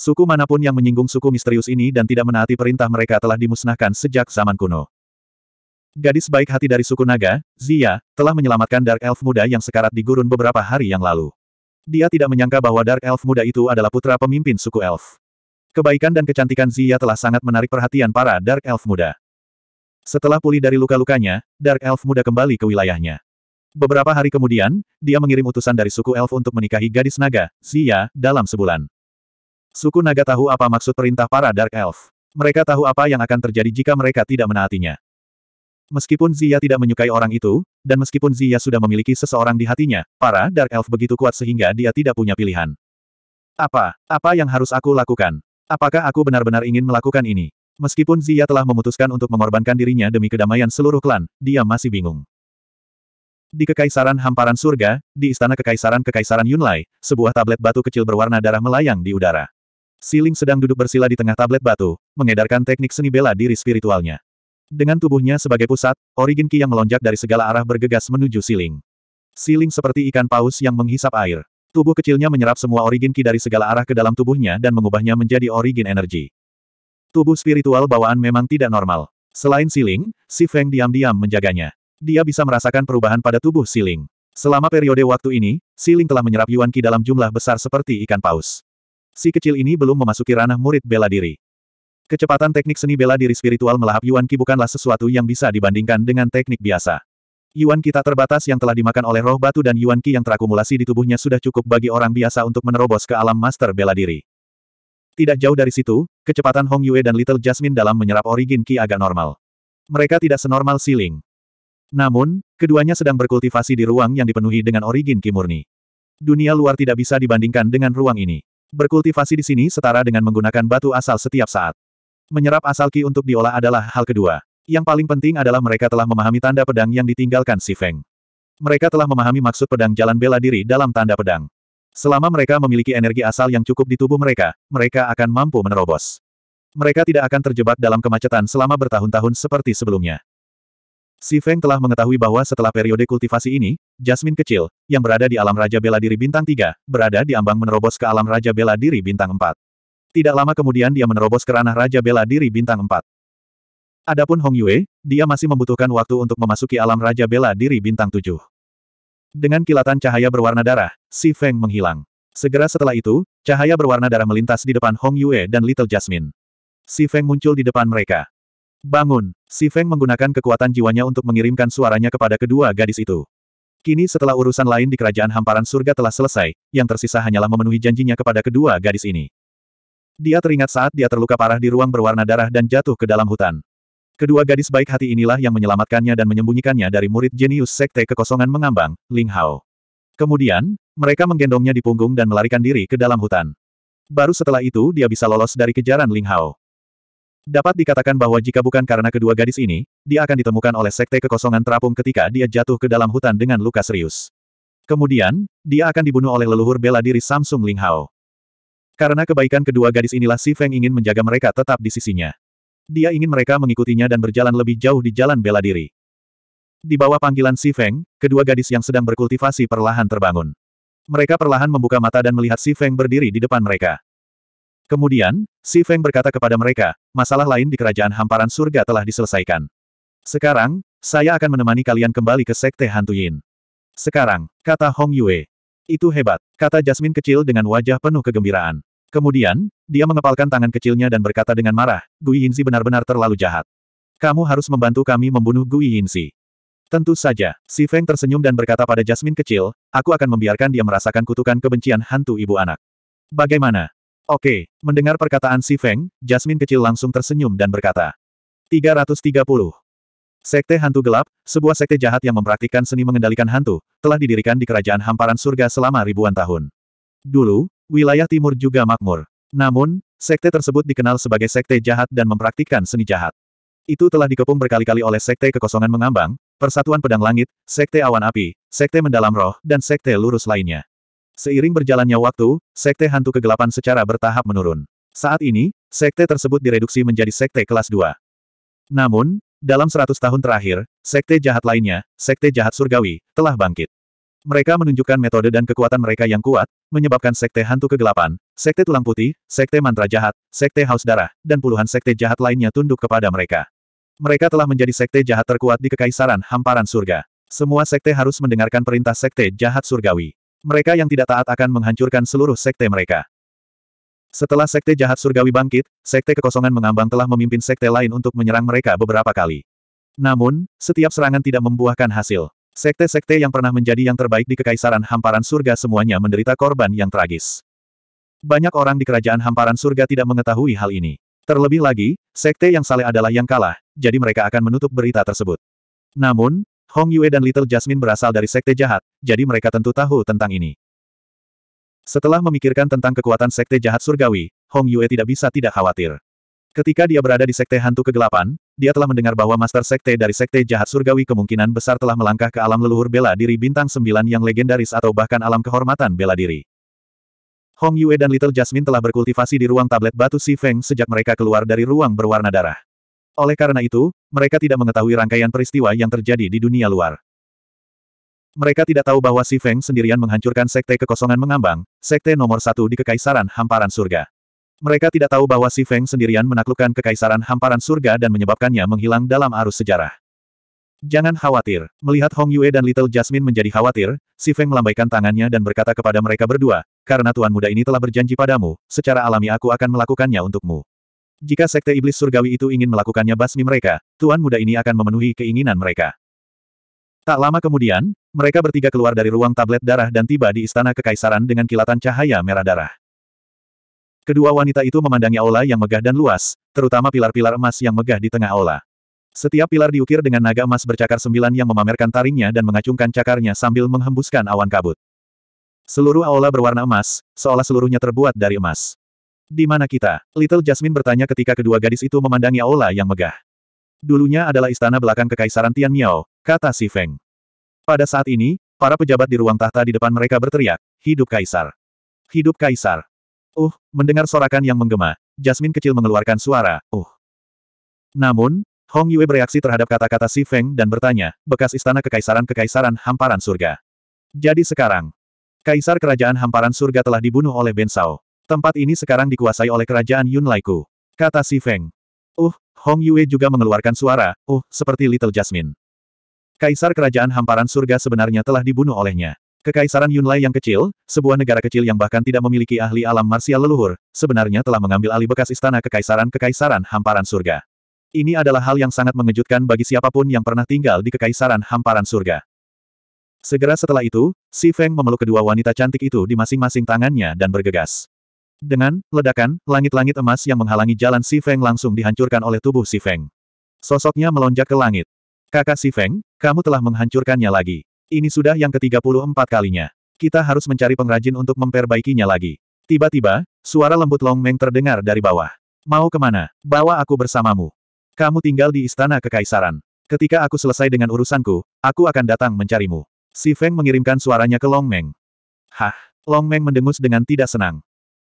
[SPEAKER 1] Suku manapun yang menyinggung suku misterius ini dan tidak menaati perintah mereka telah dimusnahkan sejak zaman kuno. Gadis baik hati dari suku naga, Zia, telah menyelamatkan Dark Elf muda yang sekarat di gurun beberapa hari yang lalu. Dia tidak menyangka bahwa Dark Elf muda itu adalah putra pemimpin suku Elf. Kebaikan dan kecantikan Zia telah sangat menarik perhatian para Dark Elf muda. Setelah pulih dari luka-lukanya, Dark Elf muda kembali ke wilayahnya. Beberapa hari kemudian, dia mengirim utusan dari suku Elf untuk menikahi gadis naga, Zia, dalam sebulan. Suku naga tahu apa maksud perintah para Dark Elf. Mereka tahu apa yang akan terjadi jika mereka tidak menaatinya. Meskipun Zia tidak menyukai orang itu, dan meskipun Zia sudah memiliki seseorang di hatinya, para Dark Elf begitu kuat sehingga dia tidak punya pilihan. Apa? Apa yang harus aku lakukan? Apakah aku benar-benar ingin melakukan ini? Meskipun Zia telah memutuskan untuk mengorbankan dirinya demi kedamaian seluruh klan, dia masih bingung. Di Kekaisaran Hamparan Surga, di Istana Kekaisaran Kekaisaran Yunlai, sebuah tablet batu kecil berwarna darah melayang di udara. Siling sedang duduk bersila di tengah tablet batu, mengedarkan teknik seni bela diri spiritualnya. Dengan tubuhnya sebagai pusat, origin Ki yang melonjak dari segala arah bergegas menuju siling. Siling seperti ikan paus yang menghisap air. Tubuh kecilnya menyerap semua origin Ki dari segala arah ke dalam tubuhnya dan mengubahnya menjadi origin Energy. Tubuh spiritual bawaan memang tidak normal. Selain siling, si Feng diam-diam menjaganya. Dia bisa merasakan perubahan pada tubuh siling. Selama periode waktu ini, siling telah menyerap Yuan Ki dalam jumlah besar seperti ikan paus. Si kecil ini belum memasuki ranah murid bela diri. Kecepatan teknik seni bela diri spiritual melahap Yuan Qi bukanlah sesuatu yang bisa dibandingkan dengan teknik biasa. Yuan Qi tak terbatas yang telah dimakan oleh roh batu dan Yuan Qi yang terakumulasi di tubuhnya sudah cukup bagi orang biasa untuk menerobos ke alam master bela diri. Tidak jauh dari situ, kecepatan Hong Yue dan Little Jasmine dalam menyerap origin Qi agak normal. Mereka tidak senormal Siling. Namun, keduanya sedang berkultivasi di ruang yang dipenuhi dengan origin Qi murni. Dunia luar tidak bisa dibandingkan dengan ruang ini. Berkultivasi di sini setara dengan menggunakan batu asal setiap saat. Menyerap asal Qi untuk diolah adalah hal kedua. Yang paling penting adalah mereka telah memahami tanda pedang yang ditinggalkan si Feng. Mereka telah memahami maksud pedang jalan bela diri dalam tanda pedang. Selama mereka memiliki energi asal yang cukup di tubuh mereka, mereka akan mampu menerobos. Mereka tidak akan terjebak dalam kemacetan selama bertahun-tahun seperti sebelumnya. Si Feng telah mengetahui bahwa setelah periode kultivasi ini, Jasmine kecil, yang berada di alam Raja Bela Diri Bintang 3, berada di ambang menerobos ke alam Raja Bela Diri Bintang 4. Tidak lama kemudian dia menerobos ke ranah Raja Bela Diri Bintang 4. Adapun Hong Yue, dia masih membutuhkan waktu untuk memasuki alam Raja Bela Diri Bintang 7. Dengan kilatan cahaya berwarna darah, Si Feng menghilang. Segera setelah itu, cahaya berwarna darah melintas di depan Hong Yue dan Little Jasmine. Si Feng muncul di depan mereka. Bangun! Si Feng menggunakan kekuatan jiwanya untuk mengirimkan suaranya kepada kedua gadis itu. Kini setelah urusan lain di kerajaan hamparan surga telah selesai, yang tersisa hanyalah memenuhi janjinya kepada kedua gadis ini. Dia teringat saat dia terluka parah di ruang berwarna darah dan jatuh ke dalam hutan. Kedua gadis baik hati inilah yang menyelamatkannya dan menyembunyikannya dari murid jenius sekte kekosongan mengambang, Ling Hao. Kemudian, mereka menggendongnya di punggung dan melarikan diri ke dalam hutan. Baru setelah itu dia bisa lolos dari kejaran Ling Hao. Dapat dikatakan bahwa jika bukan karena kedua gadis ini, dia akan ditemukan oleh sekte kekosongan terapung ketika dia jatuh ke dalam hutan dengan luka serius. Kemudian, dia akan dibunuh oleh leluhur bela diri Samsung Ling Hao. Karena kebaikan kedua gadis inilah Si Feng ingin menjaga mereka tetap di sisinya. Dia ingin mereka mengikutinya dan berjalan lebih jauh di jalan bela diri. Di bawah panggilan Si Feng, kedua gadis yang sedang berkultivasi perlahan terbangun. Mereka perlahan membuka mata dan melihat Si Feng berdiri di depan mereka. Kemudian, Si Feng berkata kepada mereka, masalah lain di kerajaan hamparan surga telah diselesaikan. Sekarang, saya akan menemani kalian kembali ke Sekte Hantu Sekarang, kata Hong Yue. Itu hebat, kata Jasmine kecil dengan wajah penuh kegembiraan. Kemudian, dia mengepalkan tangan kecilnya dan berkata dengan marah, Gui Yinzi benar-benar terlalu jahat. Kamu harus membantu kami membunuh Gui Yinzi. Tentu saja, si Feng tersenyum dan berkata pada Jasmine kecil, aku akan membiarkan dia merasakan kutukan kebencian hantu ibu anak. Bagaimana? Oke, mendengar perkataan si Feng, Jasmine kecil langsung tersenyum dan berkata. 330. Sekte Hantu Gelap, sebuah sekte jahat yang mempraktikkan seni mengendalikan hantu, telah didirikan di kerajaan hamparan surga selama ribuan tahun. Dulu, wilayah timur juga makmur. Namun, sekte tersebut dikenal sebagai sekte jahat dan mempraktikkan seni jahat. Itu telah dikepung berkali-kali oleh sekte kekosongan mengambang, persatuan pedang langit, sekte awan api, sekte mendalam roh, dan sekte lurus lainnya. Seiring berjalannya waktu, sekte hantu kegelapan secara bertahap menurun. Saat ini, sekte tersebut direduksi menjadi sekte kelas 2. Namun, dalam seratus tahun terakhir, sekte jahat lainnya, sekte jahat surgawi, telah bangkit. Mereka menunjukkan metode dan kekuatan mereka yang kuat, menyebabkan sekte hantu kegelapan, sekte tulang putih, sekte mantra jahat, sekte haus darah, dan puluhan sekte jahat lainnya tunduk kepada mereka. Mereka telah menjadi sekte jahat terkuat di Kekaisaran Hamparan Surga. Semua sekte harus mendengarkan perintah sekte jahat surgawi. Mereka yang tidak taat akan menghancurkan seluruh sekte mereka. Setelah sekte jahat surgawi bangkit, sekte kekosongan mengambang telah memimpin sekte lain untuk menyerang mereka beberapa kali. Namun, setiap serangan tidak membuahkan hasil. Sekte-sekte yang pernah menjadi yang terbaik di Kekaisaran Hamparan Surga semuanya menderita korban yang tragis. Banyak orang di Kerajaan Hamparan Surga tidak mengetahui hal ini. Terlebih lagi, sekte yang saleh adalah yang kalah, jadi mereka akan menutup berita tersebut. Namun, Hong Yue dan Little Jasmine berasal dari sekte jahat, jadi mereka tentu tahu tentang ini. Setelah memikirkan tentang kekuatan sekte jahat surgawi, Hong Yue tidak bisa tidak khawatir. Ketika dia berada di sekte hantu kegelapan, dia telah mendengar bahwa master sekte dari sekte jahat surgawi kemungkinan besar telah melangkah ke alam leluhur bela diri bintang sembilan yang legendaris atau bahkan alam kehormatan bela diri. Hong Yue dan Little Jasmine telah berkultivasi di ruang tablet batu Si Feng sejak mereka keluar dari ruang berwarna darah. Oleh karena itu, mereka tidak mengetahui rangkaian peristiwa yang terjadi di dunia luar. Mereka tidak tahu bahwa Si Feng sendirian menghancurkan sekte kekosongan mengambang, sekte nomor satu di Kekaisaran Hamparan Surga. Mereka tidak tahu bahwa Si Feng sendirian menaklukkan Kekaisaran Hamparan Surga dan menyebabkannya menghilang dalam arus sejarah. Jangan khawatir. Melihat Hong Yue dan Little Jasmine menjadi khawatir, Si Feng melambaikan tangannya dan berkata kepada mereka berdua, karena Tuan Muda ini telah berjanji padamu, secara alami aku akan melakukannya untukmu. Jika Sekte Iblis Surgawi itu ingin melakukannya basmi mereka, Tuan Muda ini akan memenuhi keinginan mereka. Tak lama kemudian, mereka bertiga keluar dari ruang tablet darah dan tiba di istana kekaisaran dengan kilatan cahaya merah darah. Kedua wanita itu memandangi aula yang megah dan luas, terutama pilar-pilar emas yang megah di tengah aula. Setiap pilar diukir dengan naga emas bercakar sembilan yang memamerkan taringnya dan mengacungkan cakarnya sambil menghembuskan awan kabut. Seluruh aula berwarna emas, seolah seluruhnya terbuat dari emas. Di mana kita? Little Jasmine bertanya ketika kedua gadis itu memandangi aula yang megah. Dulunya adalah istana belakang kekaisaran Tian Miao, kata Si Feng. Pada saat ini, para pejabat di ruang tahta di depan mereka berteriak, Hidup Kaisar! Hidup Kaisar! Uh, mendengar sorakan yang menggema, Jasmine kecil mengeluarkan suara, uh. Namun, Hong Yue bereaksi terhadap kata-kata Si Feng dan bertanya, bekas istana kekaisaran-kekaisaran hamparan surga. Jadi sekarang, Kaisar Kerajaan Hamparan Surga telah dibunuh oleh Ben Sao. Tempat ini sekarang dikuasai oleh Kerajaan Yun Laiku. Kata Si Feng. Uh, Hong Yue juga mengeluarkan suara, uh, seperti Little Jasmine. Kaisar Kerajaan Hamparan Surga sebenarnya telah dibunuh olehnya. Kekaisaran Yunlai yang kecil, sebuah negara kecil yang bahkan tidak memiliki ahli alam marsial leluhur, sebenarnya telah mengambil alih bekas istana kekaisaran-kekaisaran Hamparan Surga. Ini adalah hal yang sangat mengejutkan bagi siapapun yang pernah tinggal di kekaisaran Hamparan Surga. Segera setelah itu, Si Feng memeluk kedua wanita cantik itu di masing-masing tangannya dan bergegas. Dengan ledakan, langit-langit emas yang menghalangi jalan Si Feng langsung dihancurkan oleh tubuh Si Feng. Sosoknya melonjak ke langit. Kakak Si Feng, kamu telah menghancurkannya lagi. Ini sudah yang ke-34 kalinya. Kita harus mencari pengrajin untuk memperbaikinya lagi. Tiba-tiba, suara lembut Long Meng terdengar dari bawah. Mau kemana? Bawa aku bersamamu. Kamu tinggal di istana kekaisaran. Ketika aku selesai dengan urusanku, aku akan datang mencarimu. Si Feng mengirimkan suaranya ke Long Meng. Hah? Long Meng mendengus dengan tidak senang.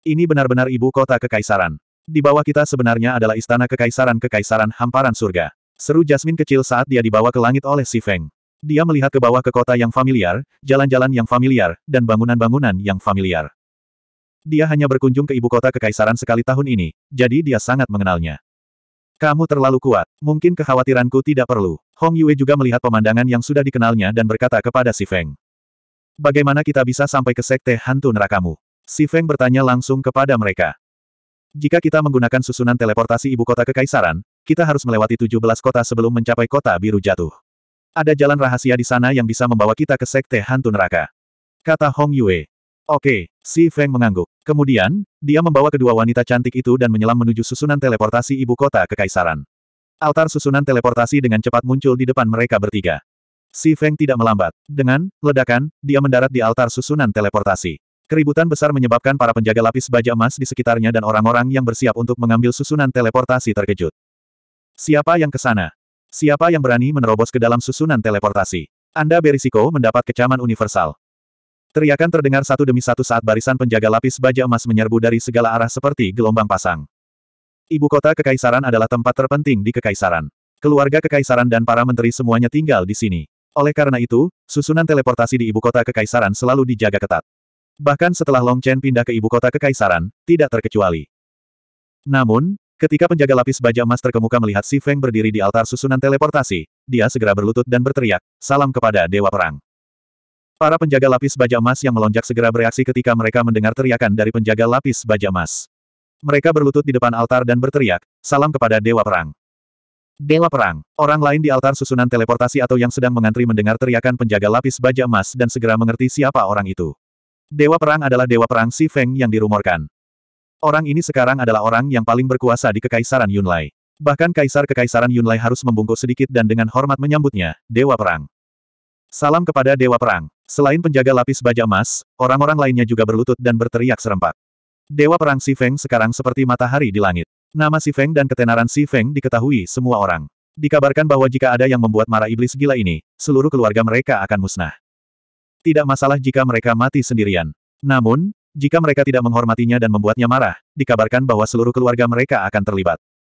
[SPEAKER 1] Ini benar-benar ibu kota kekaisaran. Di bawah kita sebenarnya adalah istana kekaisaran-kekaisaran hamparan surga. Seru Jasmine kecil saat dia dibawa ke langit oleh Si Feng. Dia melihat ke bawah ke kota yang familiar, jalan-jalan yang familiar, dan bangunan-bangunan yang familiar. Dia hanya berkunjung ke ibu kota kekaisaran sekali tahun ini, jadi dia sangat mengenalnya. Kamu terlalu kuat, mungkin kekhawatiranku tidak perlu. Hong Yue juga melihat pemandangan yang sudah dikenalnya dan berkata kepada Si Feng. Bagaimana kita bisa sampai ke sekte hantu nerakamu? Si Feng bertanya langsung kepada mereka. Jika kita menggunakan susunan teleportasi ibu kota kekaisaran, kita harus melewati 17 kota sebelum mencapai kota biru jatuh. Ada jalan rahasia di sana yang bisa membawa kita ke sekte hantu neraka. Kata Hong Yue. Oke, si Feng mengangguk. Kemudian, dia membawa kedua wanita cantik itu dan menyelam menuju susunan teleportasi ibu kota kekaisaran. Altar susunan teleportasi dengan cepat muncul di depan mereka bertiga. Si Feng tidak melambat. Dengan ledakan, dia mendarat di altar susunan teleportasi. Keributan besar menyebabkan para penjaga lapis baja emas di sekitarnya dan orang-orang yang bersiap untuk mengambil susunan teleportasi terkejut. Siapa yang ke sana? Siapa yang berani menerobos ke dalam susunan teleportasi? Anda berisiko mendapat kecaman universal. Teriakan terdengar satu demi satu saat barisan penjaga lapis baja emas menyerbu dari segala arah seperti gelombang pasang. Ibu kota kekaisaran adalah tempat terpenting di kekaisaran. Keluarga kekaisaran dan para menteri semuanya tinggal di sini. Oleh karena itu, susunan teleportasi di ibu kota kekaisaran selalu dijaga ketat. Bahkan setelah Long Chen pindah ke ibu kota kekaisaran, tidak terkecuali. Namun, ketika penjaga lapis baja emas terkemuka melihat Si Feng berdiri di altar susunan teleportasi, dia segera berlutut dan berteriak, salam kepada Dewa Perang. Para penjaga lapis baja emas yang melonjak segera bereaksi ketika mereka mendengar teriakan dari penjaga lapis baja emas. Mereka berlutut di depan altar dan berteriak, salam kepada Dewa Perang. Dewa Perang, orang lain di altar susunan teleportasi atau yang sedang mengantri mendengar teriakan penjaga lapis baja emas dan segera mengerti siapa orang itu. Dewa Perang adalah Dewa Perang Si Feng yang dirumorkan. Orang ini sekarang adalah orang yang paling berkuasa di Kekaisaran Yunlai. Bahkan Kaisar Kekaisaran Yunlai harus membungkuk sedikit dan dengan hormat menyambutnya, Dewa Perang. Salam kepada Dewa Perang. Selain penjaga lapis baja emas, orang-orang lainnya juga berlutut dan berteriak serempak. Dewa Perang Si Feng sekarang seperti matahari di langit. Nama Si Feng dan ketenaran Si Feng diketahui semua orang. Dikabarkan bahwa jika ada yang membuat marah iblis gila ini, seluruh keluarga mereka akan musnah. Tidak masalah jika mereka mati sendirian. Namun, jika mereka tidak menghormatinya dan membuatnya marah, dikabarkan bahwa seluruh keluarga mereka akan terlibat.